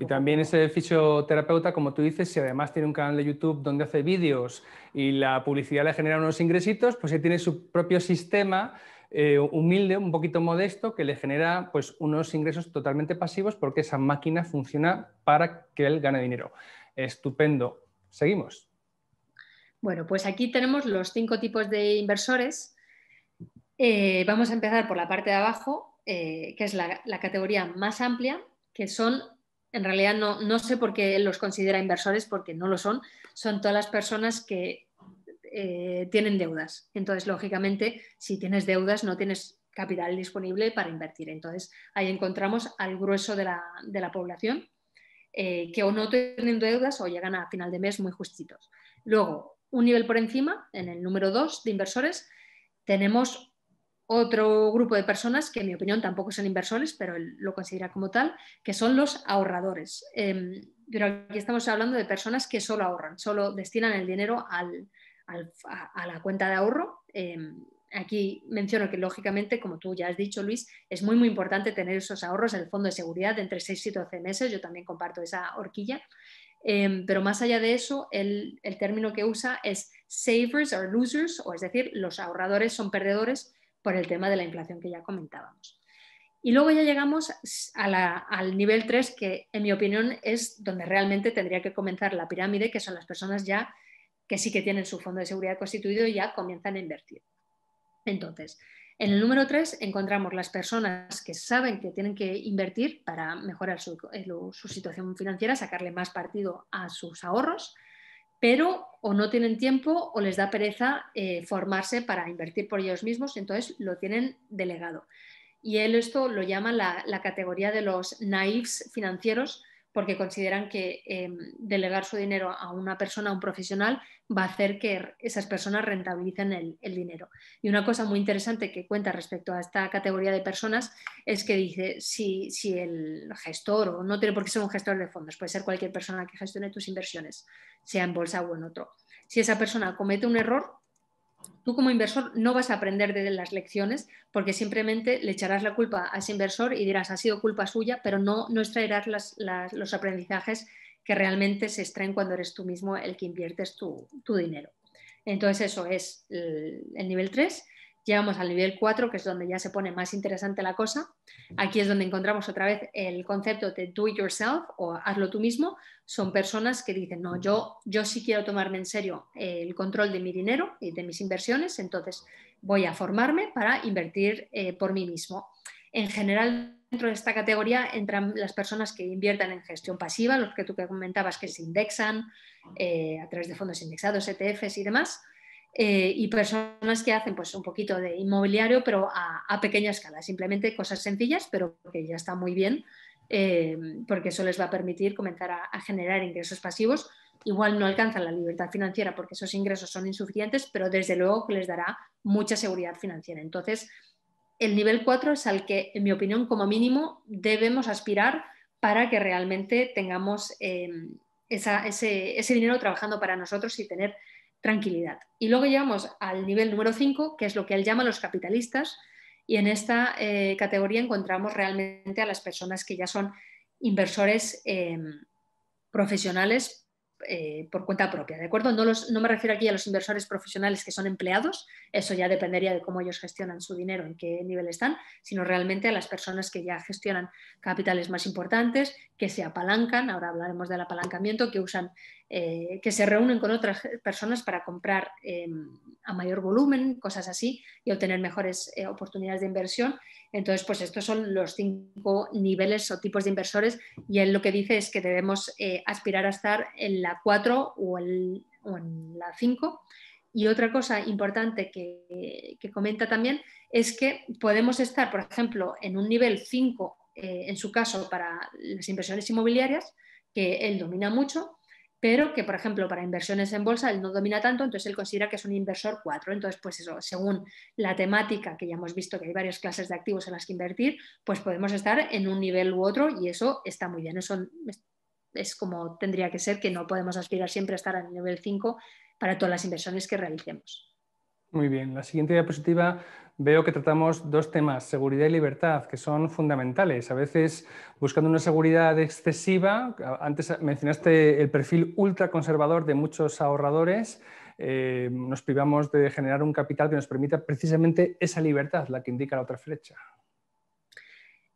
Y también ese fisioterapeuta, como tú dices, si además tiene un canal de YouTube donde hace vídeos y la publicidad le genera unos ingresitos, pues él tiene su propio sistema eh, humilde, un poquito modesto, que le genera pues, unos ingresos totalmente pasivos porque esa máquina funciona para que él gane dinero. Estupendo. Seguimos. Bueno, pues aquí tenemos los cinco tipos de inversores. Eh, vamos a empezar por la parte de abajo, eh, que es la, categoría más amplia, que son, en realidad no, no, sé por qué los considera inversores, porque no lo son, son todas las personas que eh, tienen deudas. Entonces, lógicamente, si tienes deudas, no tienes capital disponible para invertir. Entonces, ahí encontramos al grueso de la, de la población, que o no tienen deudas o llegan a final de mes muy justitos. Luego, un nivel por encima, en el número 2 de inversores, tenemos otro grupo de personas que en mi opinión tampoco son inversores, pero lo considera como tal, que son los ahorradores. Em, pero aquí estamos hablando de personas que solo ahorran, solo destinan el dinero a, la cuenta de ahorro. Em, aquí menciono que lógicamente, como tú ya has dicho, Luis, es muy, muy importante tener esos ahorros en el fondo de seguridad entre 6 y 12 meses. Yo también comparto esa horquilla. Em, pero más allá de eso, el, término que usa es savers or losers, o es decir, los ahorradores son perdedores por el tema de la inflación que ya comentábamos. Y luego ya llegamos al nivel 3, que en mi opinión es donde realmente tendría que comenzar la pirámide, que son las personas ya que sí que tienen su fondo de seguridad constituido y ya comienzan a invertir. Entonces, en el número 3 encontramos las personas que saben que tienen que invertir para mejorar eh, su, situación financiera, sacarle más partido a sus ahorros, pero o no tienen tiempo o les da pereza eh, formarse para invertir por ellos mismos, entonces lo tienen delegado. Y él esto lo llama la, la categoría de los naives financieros, porque consideran que em, delegar su dinero a una persona, a un profesional, va a hacer que esas personas rentabilicen el, dinero. Y una cosa muy interesante que cuenta respecto a esta categoría de personas es que dice, si, si el gestor, o no tiene por qué ser un gestor de fondos, puede ser cualquier persona que gestione tus inversiones, sea en bolsa o en otro, si esa persona comete un error, tú como inversor no vas a aprender de las lecciones porque simplemente le echarás la culpa a ese inversor y dirás, ha sido culpa suya, pero no, extraerás los aprendizajes que realmente se extraen cuando eres tú mismo el que inviertes tu, dinero. Entonces eso es el, el nivel 3. Llegamos al nivel 4, que es donde ya se pone más interesante la cosa. Aquí es donde encontramos otra vez el concepto de do it yourself o hazlo tú mismo. Son personas que dicen, no, yo, yo sí quiero tomarme en serio el control de mi dinero y de mis inversiones, entonces voy a formarme para invertir eh, por mí mismo. En general, dentro de esta categoría entran las personas que inviertan en gestión pasiva, los que tú comentabas que se indexan eh, a través de fondos indexados, ETFs y demás eh, y personas que hacen pues un poquito de inmobiliario, pero a, pequeña escala, simplemente cosas sencillas, pero que ya está muy bien, eh, porque eso les va a permitir comenzar a, generar ingresos pasivos. Igual no alcanzan la libertad financiera porque esos ingresos son insuficientes, pero desde luego que les dará mucha seguridad financiera. Entonces, el nivel 4 es al que, en mi opinión, como mínimo, debemos aspirar para que realmente tengamos eh, ese, ese dinero trabajando para nosotros y tener tranquilidad. Y luego llegamos al nivel número 5, que es lo que él llama los capitalistas, y en esta eh, categoría encontramos realmente a las personas que ya son inversores em, profesionales eh, por cuenta propia, ¿de acuerdo? No, no, me refiero aquí a los inversores profesionales que son empleados, eso ya dependería de cómo ellos gestionan su dinero, en qué nivel están, sino realmente a las personas que ya gestionan capitales más importantes, que se apalancan, ahora hablaremos del apalancamiento, que usan eh, que se reúnen con otras personas para comprar em, a mayor volumen, cosas así, y obtener mejores eh, oportunidades de inversión. Entonces, pues estos son los cinco niveles o tipos de inversores y él lo que dice es que debemos eh, aspirar a estar en la 4 o, en la 5. Y otra cosa importante que, que, comenta también es que podemos estar, por ejemplo, en un nivel 5, en su caso, para las inversiones inmobiliarias, que él domina mucho, pero que, por ejemplo, para inversiones en bolsa él no domina tanto, entonces él considera que es un inversor 4. Entonces, pues eso, según la temática, que ya hemos visto que hay varias clases de activos en las que invertir, pues podemos estar en un nivel u otro y eso está muy bien. Eso es como tendría que ser, que no podemos aspirar siempre a estar el nivel 5 para todas las inversiones que realicemos. Muy bien, la siguiente diapositiva veo que tratamos dos temas, seguridad y libertad, que son fundamentales. A veces buscando una seguridad excesiva, antes mencionaste el perfil ultraconservador de muchos ahorradores, eh, nos privamos de generar un capital que nos permita precisamente esa libertad, la que indica la otra flecha.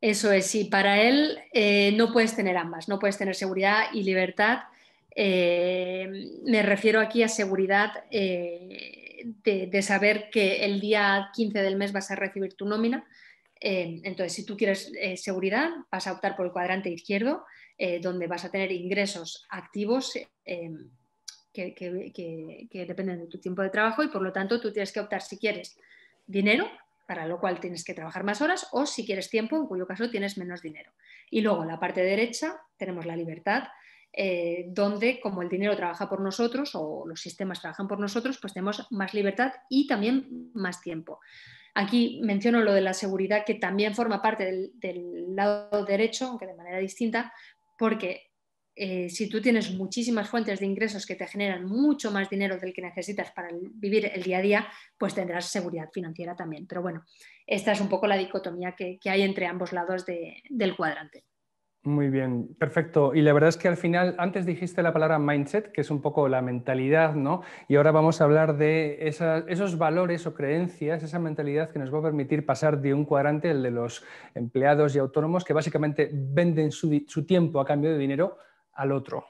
Eso es, y para él eh, no puedes tener ambas, no puedes tener seguridad y libertad. Eh, me refiero aquí a seguridad de, saber que el día 15 del mes vas a recibir tu nómina. Eh, entonces, si tú quieres eh, seguridad, vas a optar por el cuadrante izquierdo, eh, donde vas a tener ingresos activos em, que, que dependen de tu tiempo de trabajo y por lo tanto tú tienes que optar si quieres dinero para lo cual tienes que trabajar más horas, o si quieres tiempo, en cuyo caso tienes menos dinero. Y luego en la parte derecha tenemos la libertad, eh, donde como el dinero trabaja por nosotros o los sistemas trabajan por nosotros, pues tenemos más libertad y también más tiempo. Aquí menciono lo de la seguridad que también forma parte del, lado derecho, aunque de manera distinta, porque eh, si tú tienes muchísimas fuentes de ingresos que te generan mucho más dinero del que necesitas para vivir el día a día, pues tendrás seguridad financiera también. Pero bueno, esta es un poco la dicotomía que, hay entre ambos lados del cuadrante. Muy bien, perfecto. Y la verdad es que al final, antes dijiste la palabra mindset, que es un poco la mentalidad, ¿no? Y ahora vamos a hablar de esos valores o creencias, esa mentalidad que nos va a permitir pasar de un cuadrante, el de los empleados y autónomos, que básicamente venden su, tiempo a cambio de dinero, al otro.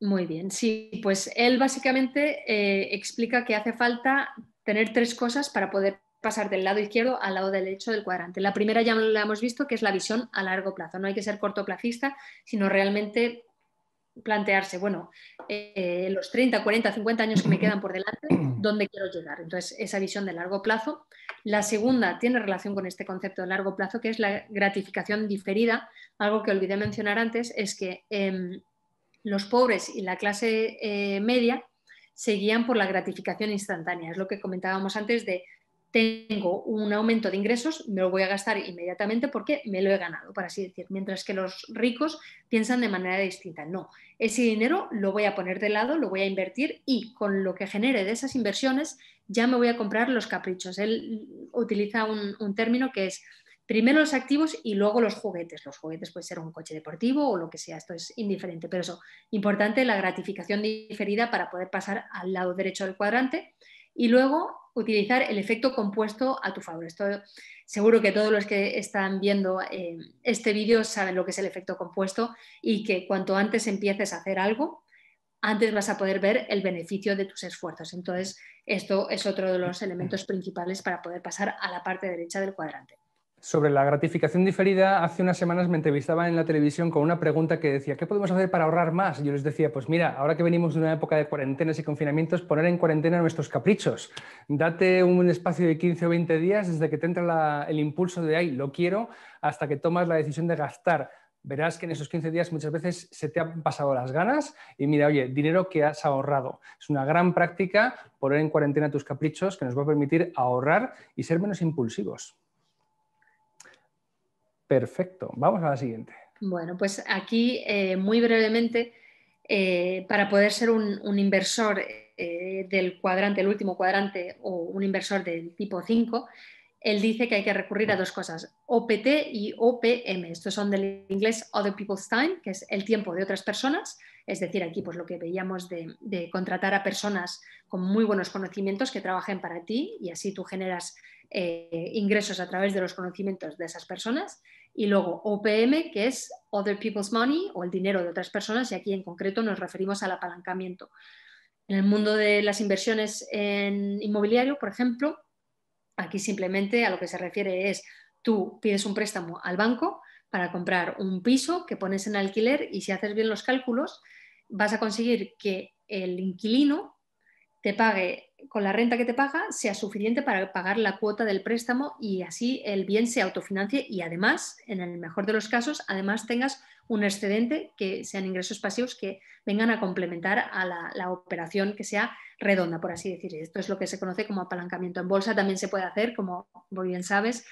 Muy bien, sí, pues él básicamente eh, explica que hace falta tener tres cosas para poder pasar del lado izquierdo al lado derecho del cuadrante. La primera ya la hemos visto, que es la visión a largo plazo. No hay que ser cortoplacista, sino realmente plantearse, bueno, eh, los 30, 40, 50 años que me quedan por delante, [CLEARS THROAT] ¿dónde quiero llegar? Entonces, esa visión de largo plazo. La segunda tiene relación con este concepto de largo plazo, que es la gratificación diferida. Algo que olvidé mencionar antes es que em, los pobres y la clase eh, media seguían por la gratificación instantánea. Es lo que comentábamos antes de tengo un aumento de ingresos, me lo voy a gastar inmediatamente porque me lo he ganado, por así decir, mientras que los ricos piensan de manera distinta. No, ese dinero lo voy a poner de lado, lo voy a invertir y con lo que genere de esas inversiones ya me voy a comprar los caprichos. Él utiliza un, término que es primero los activos y luego los juguetes. Los juguetes puede ser un coche deportivo o lo que sea, esto es indiferente, pero eso, importante la gratificación diferida para poder pasar al lado derecho del cuadrante. Y luego utilizar el efecto compuesto a tu favor. Esto seguro que todos los que están viendo eh, este vídeo saben lo que es el efecto compuesto y que cuanto antes empieces a hacer algo, antes vas a poder ver el beneficio de tus esfuerzos. Entonces, esto es otro de los elementos principales para poder pasar a la parte derecha del cuadrante. Sobre la gratificación diferida, hace unas semanas me entrevistaba en la televisión con una pregunta que decía, ¿qué podemos hacer para ahorrar más? Yo les decía, pues mira, ahora que venimos de una época de cuarentenas y confinamientos, poner en cuarentena nuestros caprichos. Date un espacio de 15 o 20 días desde que te entra el impulso de, ay, lo quiero, hasta que tomas la decisión de gastar. Verás que en esos 15 días muchas veces se te han pasado las ganas y mira, oye, dinero que has ahorrado. Es una gran práctica poner en cuarentena tus caprichos que nos va a permitir ahorrar y ser menos impulsivos. Perfecto, vamos a la siguiente. Bueno, pues aquí eh, muy brevemente, eh, para poder ser un, inversor eh, del cuadrante, el último cuadrante o un inversor del tipo 5, él dice que hay que recurrir a dos cosas, OPT y OPM. Estos son del inglés Other People's Time, que es el tiempo de otras personas, es decir, aquí pues lo que veíamos de, de contratar a personas con muy buenos conocimientos que trabajen para ti y así tú generas eh, ingresos a través de los conocimientos de esas personas. Y luego OPM, que es Other People's Money o el dinero de otras personas, y aquí en concreto nos referimos al apalancamiento. En el mundo de las inversiones en inmobiliario, por ejemplo, aquí simplemente a lo que se refiere es tú pides un préstamo al banco para comprar un piso que pones en alquiler y si haces bien los cálculos, vas a conseguir que el inquilino te pague con la renta que te paga sea suficiente para pagar la cuota del préstamo y así el bien se autofinancie y además, en el mejor de los casos, además tengas un excedente que sean ingresos pasivos que vengan a complementar a la, operación que sea redonda, por así decir. Esto es lo que se conoce como apalancamiento en bolsa. También se puede hacer, como muy bien sabes,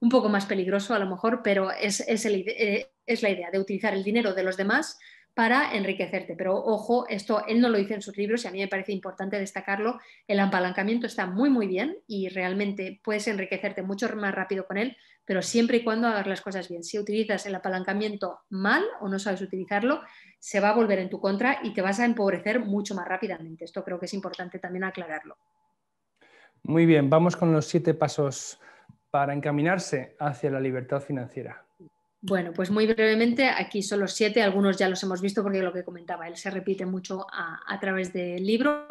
un poco más peligroso a lo mejor, pero es, es eh, la idea de utilizar el dinero de los demás para enriquecerte. Pero ojo, esto él no lo dice en sus libros y a mí me parece importante destacarlo. El apalancamiento está muy, muy bien y realmente puedes enriquecerte mucho más rápido con él, pero siempre y cuando hagas las cosas bien. Si utilizas el apalancamiento mal o no sabes utilizarlo, se va a volver en tu contra y te vas a empobrecer mucho más rápidamente. Esto creo que es importante también aclararlo. Muy bien, vamos con los siete pasos para encaminarse hacia la libertad financiera. Bueno, pues muy brevemente, aquí son los siete, algunos ya los hemos visto porque lo que comentaba, él se repite mucho a, través del libro.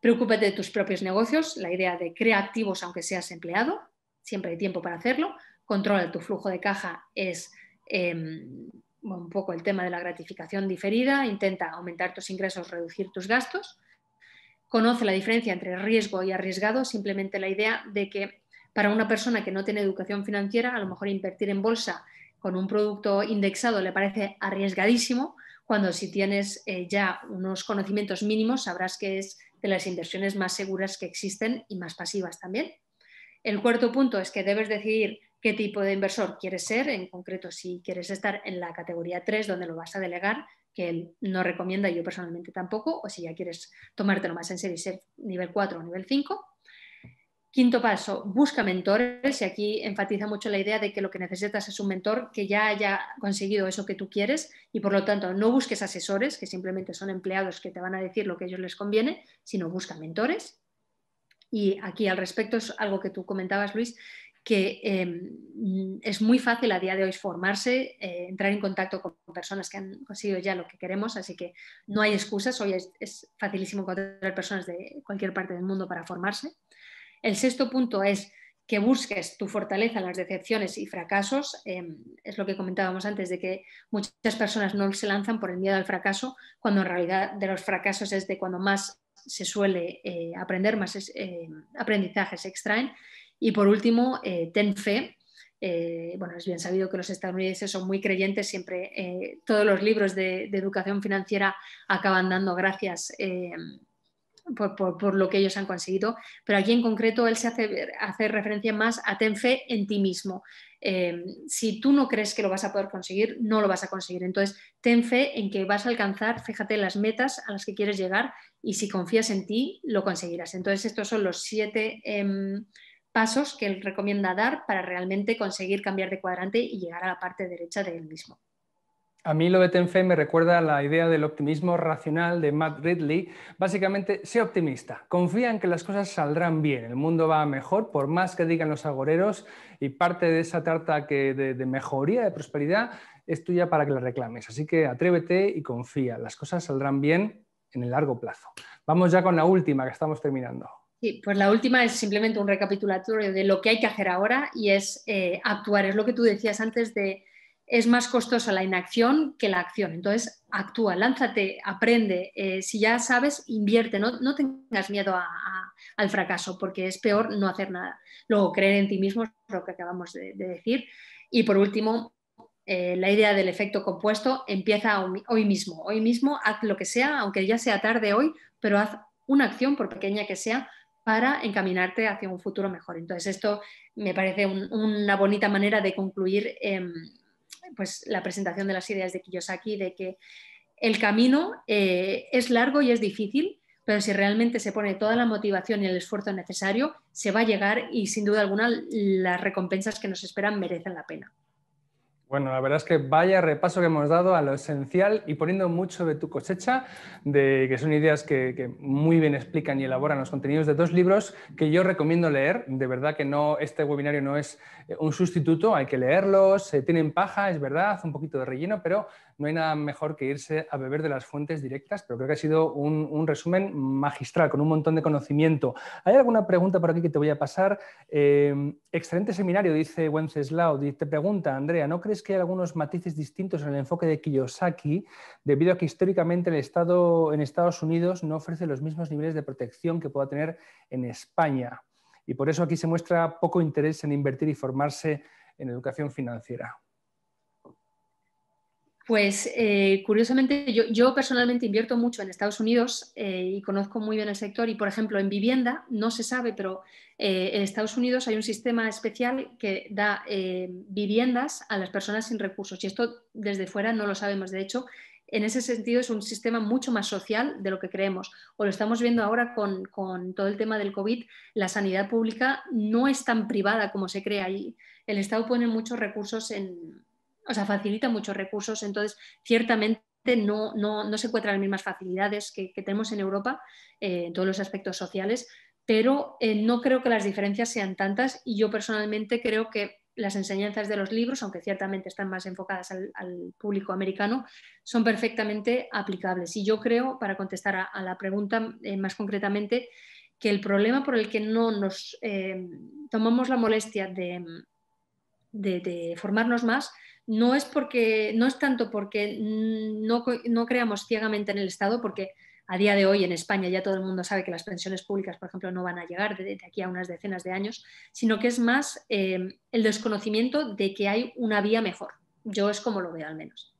Preocúpate de tus propios negocios, la idea de crea activos aunque seas empleado, siempre hay tiempo para hacerlo. Controla tu flujo de caja es em, un poco el tema de la gratificación diferida, intenta aumentar tus ingresos, reducir tus gastos. Conoce la diferencia entre riesgo y arriesgado, simplemente la idea de que para una persona que no tiene educación financiera, a lo mejor invertir en bolsa con un producto indexado le parece arriesgadísimo, cuando si tienes eh, ya unos conocimientos mínimos sabrás que es de las inversiones más seguras que existen y más pasivas también. El cuarto punto es que debes decidir qué tipo de inversor quieres ser, en concreto si quieres estar en la categoría 3 donde lo vas a delegar, que él no recomienda, yo personalmente tampoco, o si ya quieres tomártelo más en serio y ser nivel 4 o nivel 5. Quinto paso, busca mentores. Y aquí enfatiza mucho la idea de que lo que necesitas es un mentor que ya haya conseguido eso que tú quieres y por lo tanto no busques asesores, que simplemente son empleados que te van a decir lo que a ellos les conviene, sino busca mentores. Y aquí al respecto es algo que tú comentabas, Luis, que em, es muy fácil a día de hoy formarse, eh, entrar en contacto con personas que han conseguido ya lo que queremos, así que no hay excusas, hoy es facilísimo encontrar personas de cualquier parte del mundo para formarse. El sexto punto es que busques tu fortaleza en las decepciones y fracasos. Em, es lo que comentábamos antes, de que muchas personas no se lanzan por el miedo al fracaso, cuando en realidad de los fracasos es de cuando más se suele eh, aprender, más eh, aprendizajes se extraen. Y por último, eh, ten fe. bueno, es bien sabido que los estadounidenses son muy creyentes, siempre todos los libros de, de educación financiera acaban dando gracias em, por, lo que ellos han conseguido, pero aquí en concreto él se hace, referencia más a ten fe en ti mismo. Em, si tú no crees que lo vas a poder conseguir, no lo vas a conseguir. Entonces, ten fe en que vas a alcanzar, fíjate, las metas a las que quieres llegar y si confías en ti, lo conseguirás. Entonces, estos son los siete... Em, pasos que él recomienda dar para realmente conseguir cambiar de cuadrante y llegar a la parte derecha de él mismo. A mí lo de Tenfe me recuerda la idea del optimismo racional de Matt Ridley. Básicamente, sé optimista, confía en que las cosas saldrán bien, el mundo va mejor, por más que digan los agoreros, y parte de esa tarta que de, mejoría, de prosperidad, es tuya para que la reclames. Así que atrévete y confía, las cosas saldrán bien en el largo plazo. Vamos ya con la última que estamos terminando. Sí, pues la última es simplemente un recapitulatorio de lo que hay que hacer ahora y es eh, actuar. Es lo que tú decías antes de es más costosa la inacción que la acción. Entonces, actúa, lánzate, aprende. Eh, si ya sabes, invierte. No, tengas miedo al fracaso, porque es peor no hacer nada. Luego, creer en ti mismo es lo que acabamos de, decir. Y por último, eh, la idea del efecto compuesto empieza hoy mismo. Hoy mismo, haz lo que sea, aunque ya sea tarde hoy, pero haz una acción, por pequeña que sea, para encaminarte hacia un futuro mejor. Entonces, esto me parece una bonita manera de concluir em, pues, la presentación de las ideas de Kiyosaki, de que el camino eh, es largo y es difícil, pero si realmente se pone toda la motivación y el esfuerzo necesario, se va a llegar y sin duda alguna las recompensas que nos esperan merecen la pena. Bueno, la verdad es que vaya repaso que hemos dado a lo esencial y poniendo mucho de tu cosecha, de, que son ideas que, muy bien explican y elaboran los contenidos de dos libros que yo recomiendo leer. De verdad que no, este webinario no es eh, un sustituto, hay que leerlos, eh, tienen paja, es verdad, un poquito de relleno, pero no hay nada mejor que irse a beber de las fuentes directas, pero creo que ha sido un, resumen magistral, con un montón de conocimiento. ¿Hay alguna pregunta para aquí que te voy a pasar? Eh, excelente seminario, dice Wenceslao. Te pregunta, Andrea, ¿no crees que hay algunos matices distintos en el enfoque de Kiyosaki debido a que históricamente el Estado en Estados Unidos no ofrece los mismos niveles de protección que pueda tener en España? Y por eso aquí se muestra poco interés en invertir y formarse en educación financiera. Pues eh, curiosamente, yo, personalmente invierto mucho en Estados Unidos eh, y conozco muy bien el sector. Y por ejemplo, en vivienda no se sabe, pero eh, en Estados Unidos hay un sistema especial que da viviendas a las personas sin recursos. Y esto desde fuera no lo sabemos. De hecho, en ese sentido es un sistema mucho más social de lo que creemos. O lo estamos viendo ahora con, todo el tema del COVID, la sanidad pública no es tan privada como se cree ahí. El Estado pone muchos recursos en, o sea, facilita muchos recursos, entonces ciertamente no, se encuentran las mismas facilidades que, tenemos en Europa eh, en todos los aspectos sociales, pero eh, no creo que las diferencias sean tantas y yo personalmente creo que las enseñanzas de los libros, aunque ciertamente están más enfocadas al, público americano, son perfectamente aplicables. Y yo creo, para contestar a, la pregunta eh, más concretamente, que el problema por el que no nos tomamos la molestia de formarnos más no es porque, no es tanto porque no, creamos ciegamente en el Estado, porque a día de hoy en España ya todo el mundo sabe que las pensiones públicas, por ejemplo, no van a llegar de, aquí a unas decenas de años, sino que es más eh, el desconocimiento de que hay una vía mejor. Yo es como lo veo al menos.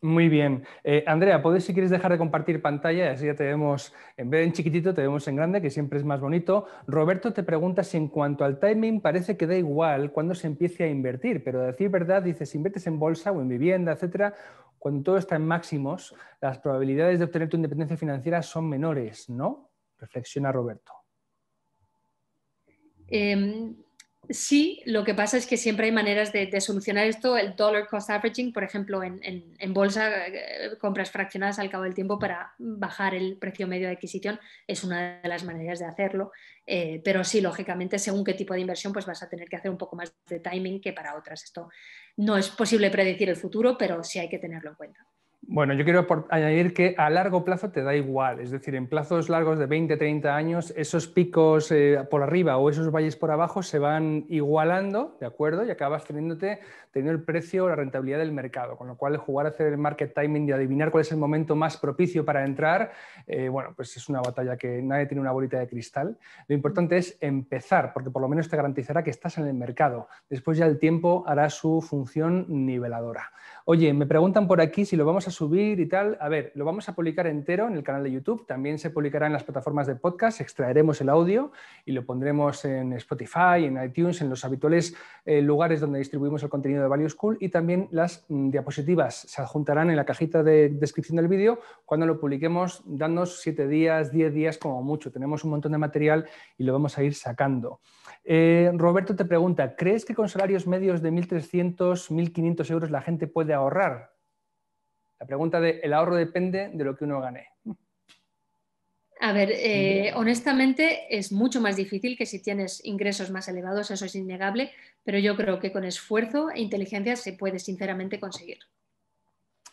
Muy bien. Eh, Andrea, ¿puedes si quieres dejar de compartir pantalla? Así ya te vemos, en vez de en chiquitito, te vemos en grande, que siempre es más bonito. Roberto te pregunta si en cuanto al timing parece que da igual cuando se empiece a invertir, pero decir verdad, dices, si inviertes en bolsa o en vivienda, etcétera, cuando todo está en máximos, las probabilidades de obtener tu independencia financiera son menores, ¿no? Reflexiona Roberto. Em, Sí, lo que pasa es que siempre hay maneras de, solucionar esto. El dollar cost averaging, por ejemplo, en, bolsa, eh, compras fraccionadas al cabo del tiempo para bajar el precio medio de adquisición es una de las maneras de hacerlo. Eh, pero sí, lógicamente, según qué tipo de inversión, pues vas a tener que hacer un poco más de timing que para otras. Esto no es posible predecir el futuro, pero sí hay que tenerlo en cuenta. Bueno, yo quiero añadir que a largo plazo te da igual, es decir, en plazos largos de 20, 30 años, esos picos eh, por arriba o esos valles por abajo se van igualando, ¿de acuerdo? Y acabas teniéndote el precio o la rentabilidad del mercado, con lo cual jugar a hacer el market timing y adivinar cuál es el momento más propicio para entrar, eh, bueno, pues es una batalla que nadie tiene una bolita de cristal. Lo importante es empezar, porque por lo menos te garantizará que estás en el mercado. Después ya el tiempo hará su función niveladora. Oye, me preguntan por aquí si lo vamos a subir y tal. A ver, lo vamos a publicar entero en el canal de YouTube, también se publicará en las plataformas de podcast, extraeremos el audio y lo pondremos en Spotify, en iTunes, en los habituales eh, lugares donde distribuimos el contenido Value School y también las mm, diapositivas se adjuntarán en la cajita de descripción del vídeo cuando lo publiquemos, danos 7 días, 10 días como mucho. Tenemos un montón de material y lo vamos a ir sacando. Eh, Roberto te pregunta, ¿crees que con salarios medios de 1.300, 1.500 euros la gente puede ahorrar? La pregunta de el ahorro depende de lo que uno gane. A ver, eh, honestamente es mucho más difícil que si tienes ingresos más elevados, eso es innegable, pero yo creo que con esfuerzo e inteligencia se puede sinceramente conseguir.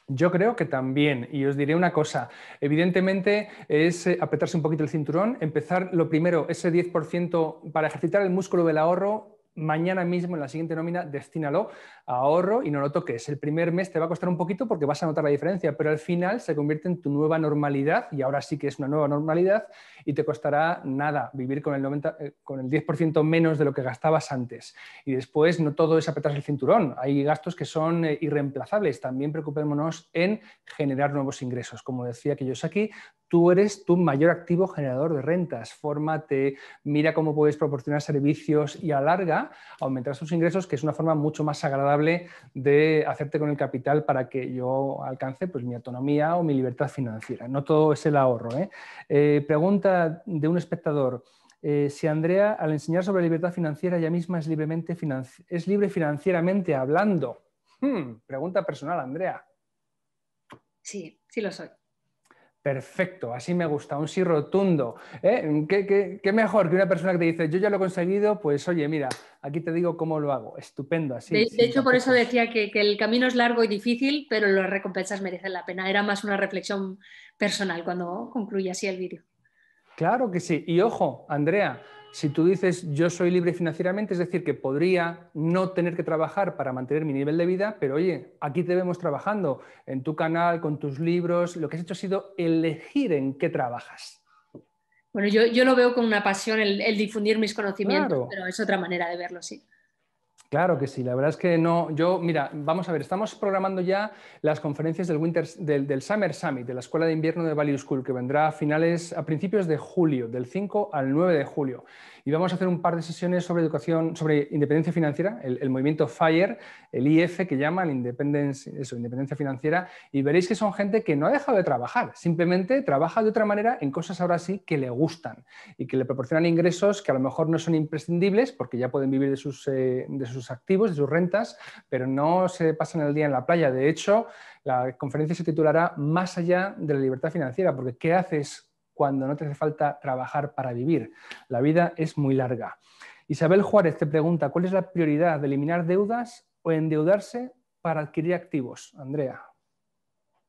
Yo creo que también, y os diré una cosa, evidentemente es eh, apretarse un poquito el cinturón, empezar lo primero, ese 10% para ejercitar el músculo del ahorro, mañana mismo en la siguiente nómina, destínalo a ahorro y no lo toques. El primer mes te va a costar un poquito porque vas a notar la diferencia, pero al final se convierte en tu nueva normalidad y ahora sí que es una nueva normalidad y te costará nada vivir con el, 10% eh, menos de lo que gastabas antes. Y después no todo es apretar el cinturón, hay gastos que son eh, irreemplazables. También preocupémonos en generar nuevos ingresos. Como decía aquí tú eres tu mayor activo generador de rentas. Fórmate, mira cómo puedes proporcionar servicios y alarga, aumentar sus ingresos, que es una forma mucho más agradable de hacerte con el capital para que yo alcance pues, mi autonomía o mi libertad financiera. No todo es el ahorro. ¿eh? Eh, pregunta de un espectador. Eh, si Andrea, al enseñar sobre libertad financiera, ella misma es, libremente es libre financieramente hablando. Hmm, pregunta personal, Andrea. Sí, sí lo soy. Perfecto, así me gusta, un sí rotundo. ¿eh? qué, mejor que una persona que te dice, yo ya lo he conseguido, pues oye, mira, aquí te digo cómo lo hago. Estupendo, así. De, hecho, por eso decía que, el camino es largo y difícil, pero las recompensas merecen la pena. Era más una reflexión personal cuando concluye así el vídeo. Claro que sí. Y ojo, Andrea, si tú dices yo soy libre financieramente, es decir, que podría no tener que trabajar para mantener mi nivel de vida, pero oye, aquí te vemos trabajando en tu canal, con tus libros, lo que has hecho ha sido elegir en qué trabajas. Bueno, yo, lo veo con una pasión el, difundir mis conocimientos, pero es otra manera de verlo, sí. Claro que sí, la verdad es que no, yo, mira, vamos a ver, estamos programando ya las conferencias del, Winter, del, Summer Summit, de la Escuela de Invierno de Value School, que vendrá a finales, a principios de julio, del 5 al 9 de julio y vamos a hacer un par de sesiones sobre educación, sobre independencia financiera, el, movimiento FIRE, el IF que llaman independencia financiera, y veréis que son gente que no ha dejado de trabajar, simplemente trabaja de otra manera en cosas ahora sí que le gustan y que le proporcionan ingresos que a lo mejor no son imprescindibles porque ya pueden vivir de eh, de sus activos, de sus rentas, pero no se pasan el día en la playa. De hecho, la conferencia se titulará Más allá de la libertad financiera, porque ¿qué haces cuando no te hace falta trabajar para vivir. La vida es muy larga. Isabel Juárez te pregunta, ¿cuál es la prioridad de eliminar deudas o endeudarse para adquirir activos? Andrea.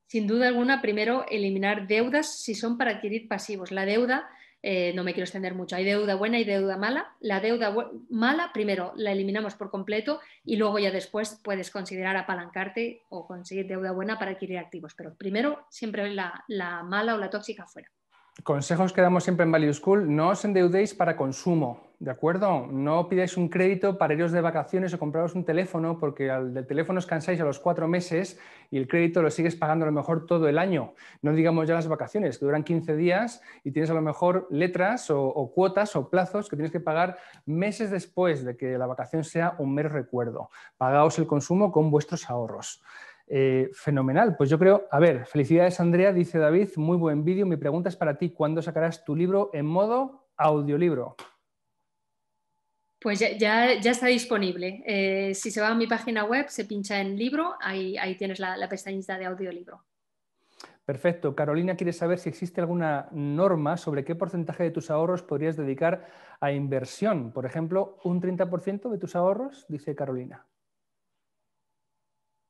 Sin duda alguna, primero eliminar deudas si son para adquirir pasivos. La deuda, eh, no me quiero extender mucho, hay deuda buena y deuda mala. La deuda mala, primero la eliminamos por completo y luego ya después puedes considerar apalancarte o conseguir deuda buena para adquirir activos. Pero primero siempre la, la mala o la tóxica fuera consejos que damos siempre en Value School, no os endeudéis para consumo, ¿de acuerdo? No pidáis un crédito para iros de vacaciones o compraros un teléfono, porque al del teléfono os cansáis a los cuatro meses y el crédito lo sigues pagando a lo mejor todo el año. No digamos ya las vacaciones, que duran 15 días y tienes a lo mejor letras o, o cuotas o plazos que tienes que pagar meses después de que la vacación sea un mero recuerdo. Pagaos el consumo con vuestros ahorros. Eh, fenomenal. Pues yo creo, a ver, felicidades Andrea, dice David, muy buen vídeo. Mi pregunta es para ti, ¿cuándo sacarás tu libro en modo audiolibro? Pues ya, ya, está disponible. Eh, si se va a mi página web, se pincha en libro, ahí, ahí tienes la, la pestañita de audiolibro. Perfecto. Carolina quiere saber si existe alguna norma sobre qué porcentaje de tus ahorros podrías dedicar a inversión. Por ejemplo, un 30% de tus ahorros, dice Carolina.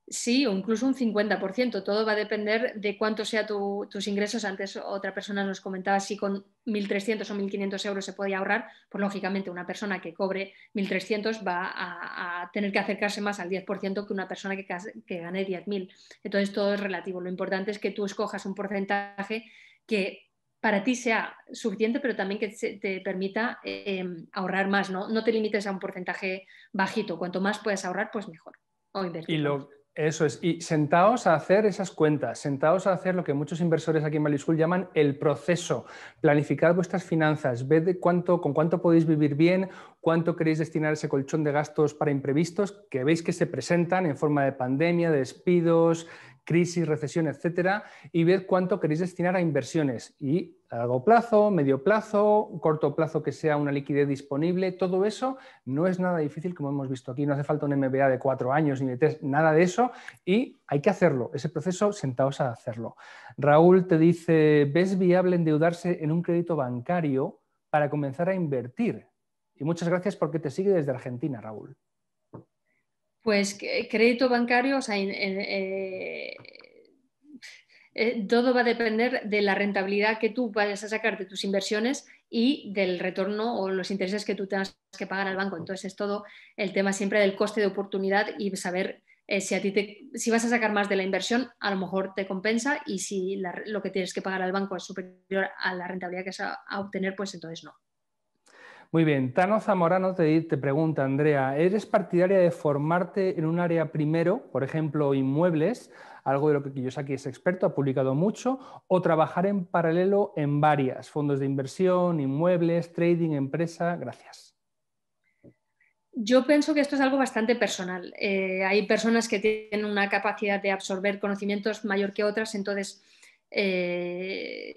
Sí, o incluso un 50%. Todo va a depender de cuánto sean tus ingresos. Antes otra persona nos comentaba si con 1.300 o 1.500 euros se podía ahorrar. Pues lógicamente una persona que cobre 1.300 va a, tener que acercarse más al 10% que una persona que, gane 10.000. Entonces todo es relativo. Lo importante es que tú escojas un porcentaje que para ti sea suficiente, pero también que te permita em, ahorrar más. ¿no? te limites a un porcentaje bajito. Cuanto más puedes ahorrar, pues mejor. O invertir. lo, eso es, y sentaos a hacer esas cuentas, sentaos a hacer lo que muchos inversores aquí en Value School llaman el proceso, planificad vuestras finanzas, ved de cuánto, con cuánto podéis vivir bien, cuánto queréis destinar ese colchón de gastos para imprevistos que veis que se presentan en forma de pandemia, de despidos, crisis, recesión, etcétera, y ver cuánto queréis destinar a inversiones y a largo plazo, medio plazo, corto plazo que sea una liquidez disponible, todo eso no es nada difícil como hemos visto aquí, no hace falta un MBA de cuatro años ni de tres, nada de eso y hay que hacerlo, ese proceso sentaos a hacerlo. Raúl te dice, ¿ves viable endeudarse en un crédito bancario para comenzar a invertir? Y muchas gracias porque te sigue desde Argentina, Raúl. Pues crédito bancario, o sea, eh, eh, todo va a depender de la rentabilidad que tú vayas a sacar de tus inversiones y del retorno o los intereses que tú tengas que pagar al banco. Entonces es todo el tema siempre del coste de oportunidad y saber eh, si a ti te, si vas a sacar más de la inversión, a lo mejor te compensa y si lo que tienes que pagar al banco es superior a la rentabilidad que vas a obtener, pues entonces no. Muy bien, Tano Zamorano te, pregunta, Andrea, ¿eres partidaria de formarte en un área primero, por ejemplo, inmuebles, algo de lo que Kiyosaki es experto, ha publicado mucho, o trabajar en paralelo en varias, fondos de inversión, inmuebles, trading, empresa? Gracias. Yo pienso que esto es algo bastante personal. Eh, hay personas que tienen una capacidad de absorber conocimientos mayor que otras, entonces eh,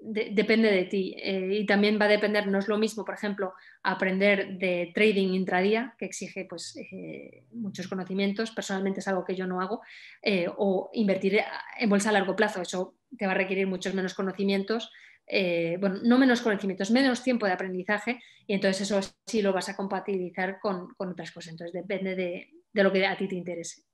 depende de ti eh, y también va a depender, no es lo mismo, por ejemplo, aprender de trading intradía, que exige pues, eh, muchos conocimientos, personalmente es algo que yo no hago, eh, o invertir en bolsa a largo plazo, eso te va a requerir muchos menos conocimientos, bueno, no menos conocimientos, menos tiempo de aprendizaje y entonces eso sí lo vas a compatibilizar con, otras cosas, entonces depende de lo que a ti te interese.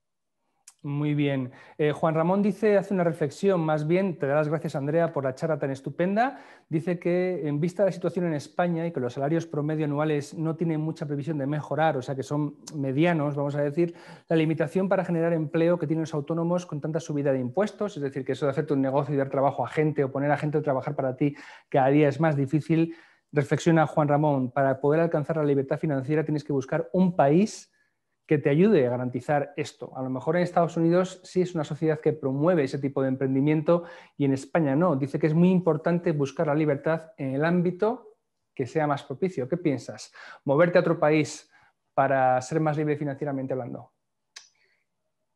Muy bien. Eh, Juan Ramón dice, hace una reflexión, más bien, te da las gracias Andrea por la charla tan estupenda. Dice que en vista de la situación en España y que los salarios promedio anuales no tienen mucha previsión de mejorar, o sea que son medianos, vamos a decir, la limitación para generar empleo que tienen los autónomos con tanta subida de impuestos, es decir, que eso de hacerte un negocio y dar trabajo a gente o poner a gente a trabajar para ti cada día es más difícil. Reflexiona Juan Ramón, para poder alcanzar la libertad financiera tienes que buscar un país que te ayude a garantizar esto. A lo mejor en Estados Unidos sí es una sociedad que promueve ese tipo de emprendimiento y en España no. Dice que es muy importante buscar la libertad en el ámbito que sea más propicio. ¿Qué piensas? ¿Moverte a otro país para ser más libre financieramente hablando?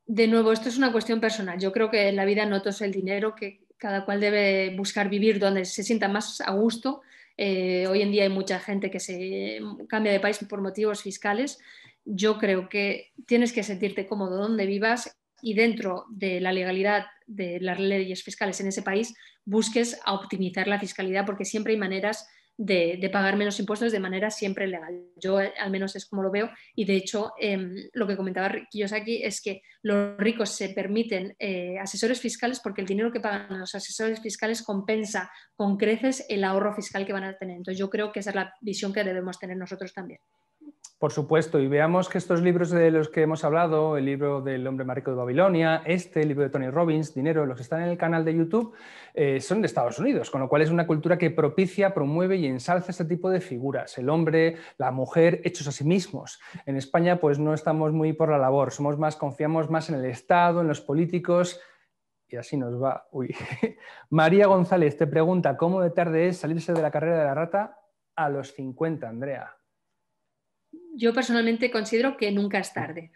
De nuevo, esto es una cuestión personal. Yo creo que en la vida no todo es el dinero, que cada cual debe buscar vivir donde se sienta más a gusto. Eh, hoy en día hay mucha gente que se cambia de país por motivos fiscales yo creo que tienes que sentirte cómodo donde vivas y dentro de la legalidad de las leyes fiscales en ese país busques a optimizar la fiscalidad porque siempre hay maneras de, pagar menos impuestos de manera siempre legal. Yo eh, al menos es como lo veo y de hecho em, lo que comentaba aquí es que los ricos se permiten eh, asesores fiscales porque el dinero que pagan los asesores fiscales compensa con creces el ahorro fiscal que van a tener. Entonces yo creo que esa es la visión que debemos tener nosotros también. Por supuesto, y veamos que estos libros de los que hemos hablado, el libro del hombre más rico de Babilonia, este, el libro de Tony Robbins, Dinero, los que están en el canal de YouTube, eh, son de Estados Unidos, con lo cual es una cultura que propicia, promueve y ensalza este tipo de figuras, el hombre, la mujer, hechos a sí mismos. En España, pues no estamos muy por la labor, somos más, confiamos más en el Estado, en los políticos, y así nos va. [LAUGHS] María González te pregunta, ¿cómo de tarde es salirse de la carrera de la rata a los 50, Andrea? yo personalmente considero que nunca es tarde.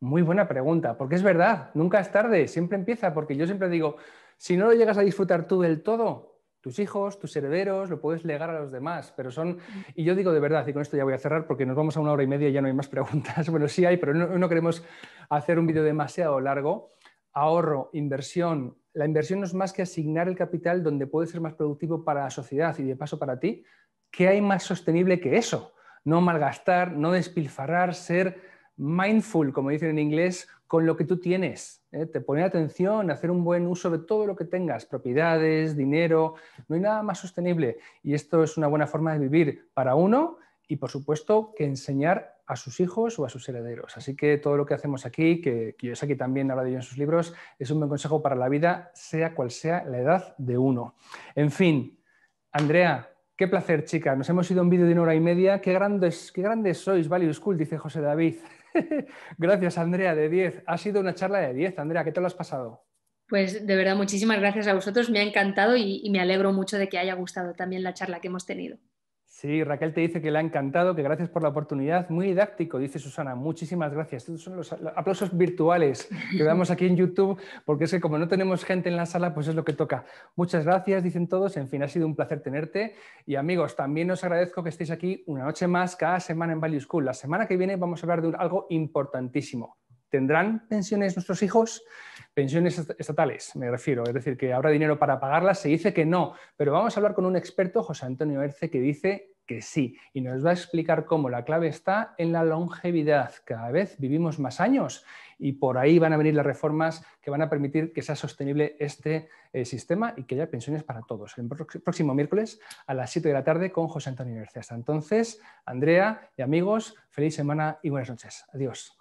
Muy buena pregunta, porque es verdad, nunca es tarde, siempre empieza, porque yo siempre digo, si no lo llegas a disfrutar tú del todo, tus hijos, tus herederos, lo puedes legar a los demás, pero son, mm. y yo digo de verdad, y con esto ya voy a cerrar porque nos vamos a una hora y media y ya no hay más preguntas, [LAUGHS] bueno, sí hay, pero no, queremos hacer un vídeo demasiado largo, ahorro, inversión, la inversión no es más que asignar el capital donde puede ser más productivo para la sociedad y de paso para ti, ¿qué hay más sostenible que eso? no malgastar, no despilfarrar, ser mindful, como dicen en inglés, con lo que tú tienes. ¿eh? Te poner atención, hacer un buen uso de todo lo que tengas, propiedades, dinero, no hay nada más sostenible. Y esto es una buena forma de vivir para uno y, por supuesto, que enseñar a sus hijos o a sus herederos. Así que todo lo que hacemos aquí, que yo aquí también habla de ello en sus libros, es un buen consejo para la vida, sea cual sea la edad de uno. En fin, Andrea, Qué placer, chica. Nos hemos ido un vídeo de una hora y media. Qué grandes, qué grandes sois, Value School, dice José David. [LAUGHS] gracias, Andrea, de 10. Ha sido una charla de 10. Andrea, ¿qué te lo has pasado? Pues de verdad, muchísimas gracias a vosotros. Me ha encantado y me alegro mucho de que haya gustado también la charla que hemos tenido. Sí, Raquel te dice que le ha encantado, que gracias por la oportunidad. Muy didáctico, dice Susana. Muchísimas gracias. Estos son los aplausos virtuales que damos aquí en YouTube, porque es que como no tenemos gente en la sala, pues es lo que toca. Muchas gracias, dicen todos. En fin, ha sido un placer tenerte. Y amigos, también os agradezco que estéis aquí una noche más cada semana en Value School. La semana que viene vamos a hablar de algo importantísimo. ¿Tendrán pensiones nuestros hijos? Pensiones estatales, me refiero. Es decir, que habrá dinero para pagarlas. Se dice que no, pero vamos a hablar con un experto, José Antonio Erce, que dice sí. Y nos va a explicar cómo la clave está en la longevidad. Cada vez vivimos más años y por ahí van a venir las reformas que van a permitir que sea sostenible este eh, sistema y que haya pensiones para todos. El próximo miércoles a las 7 de la tarde con José Antonio García. Hasta entonces, Andrea y amigos, feliz semana y buenas noches. Adiós.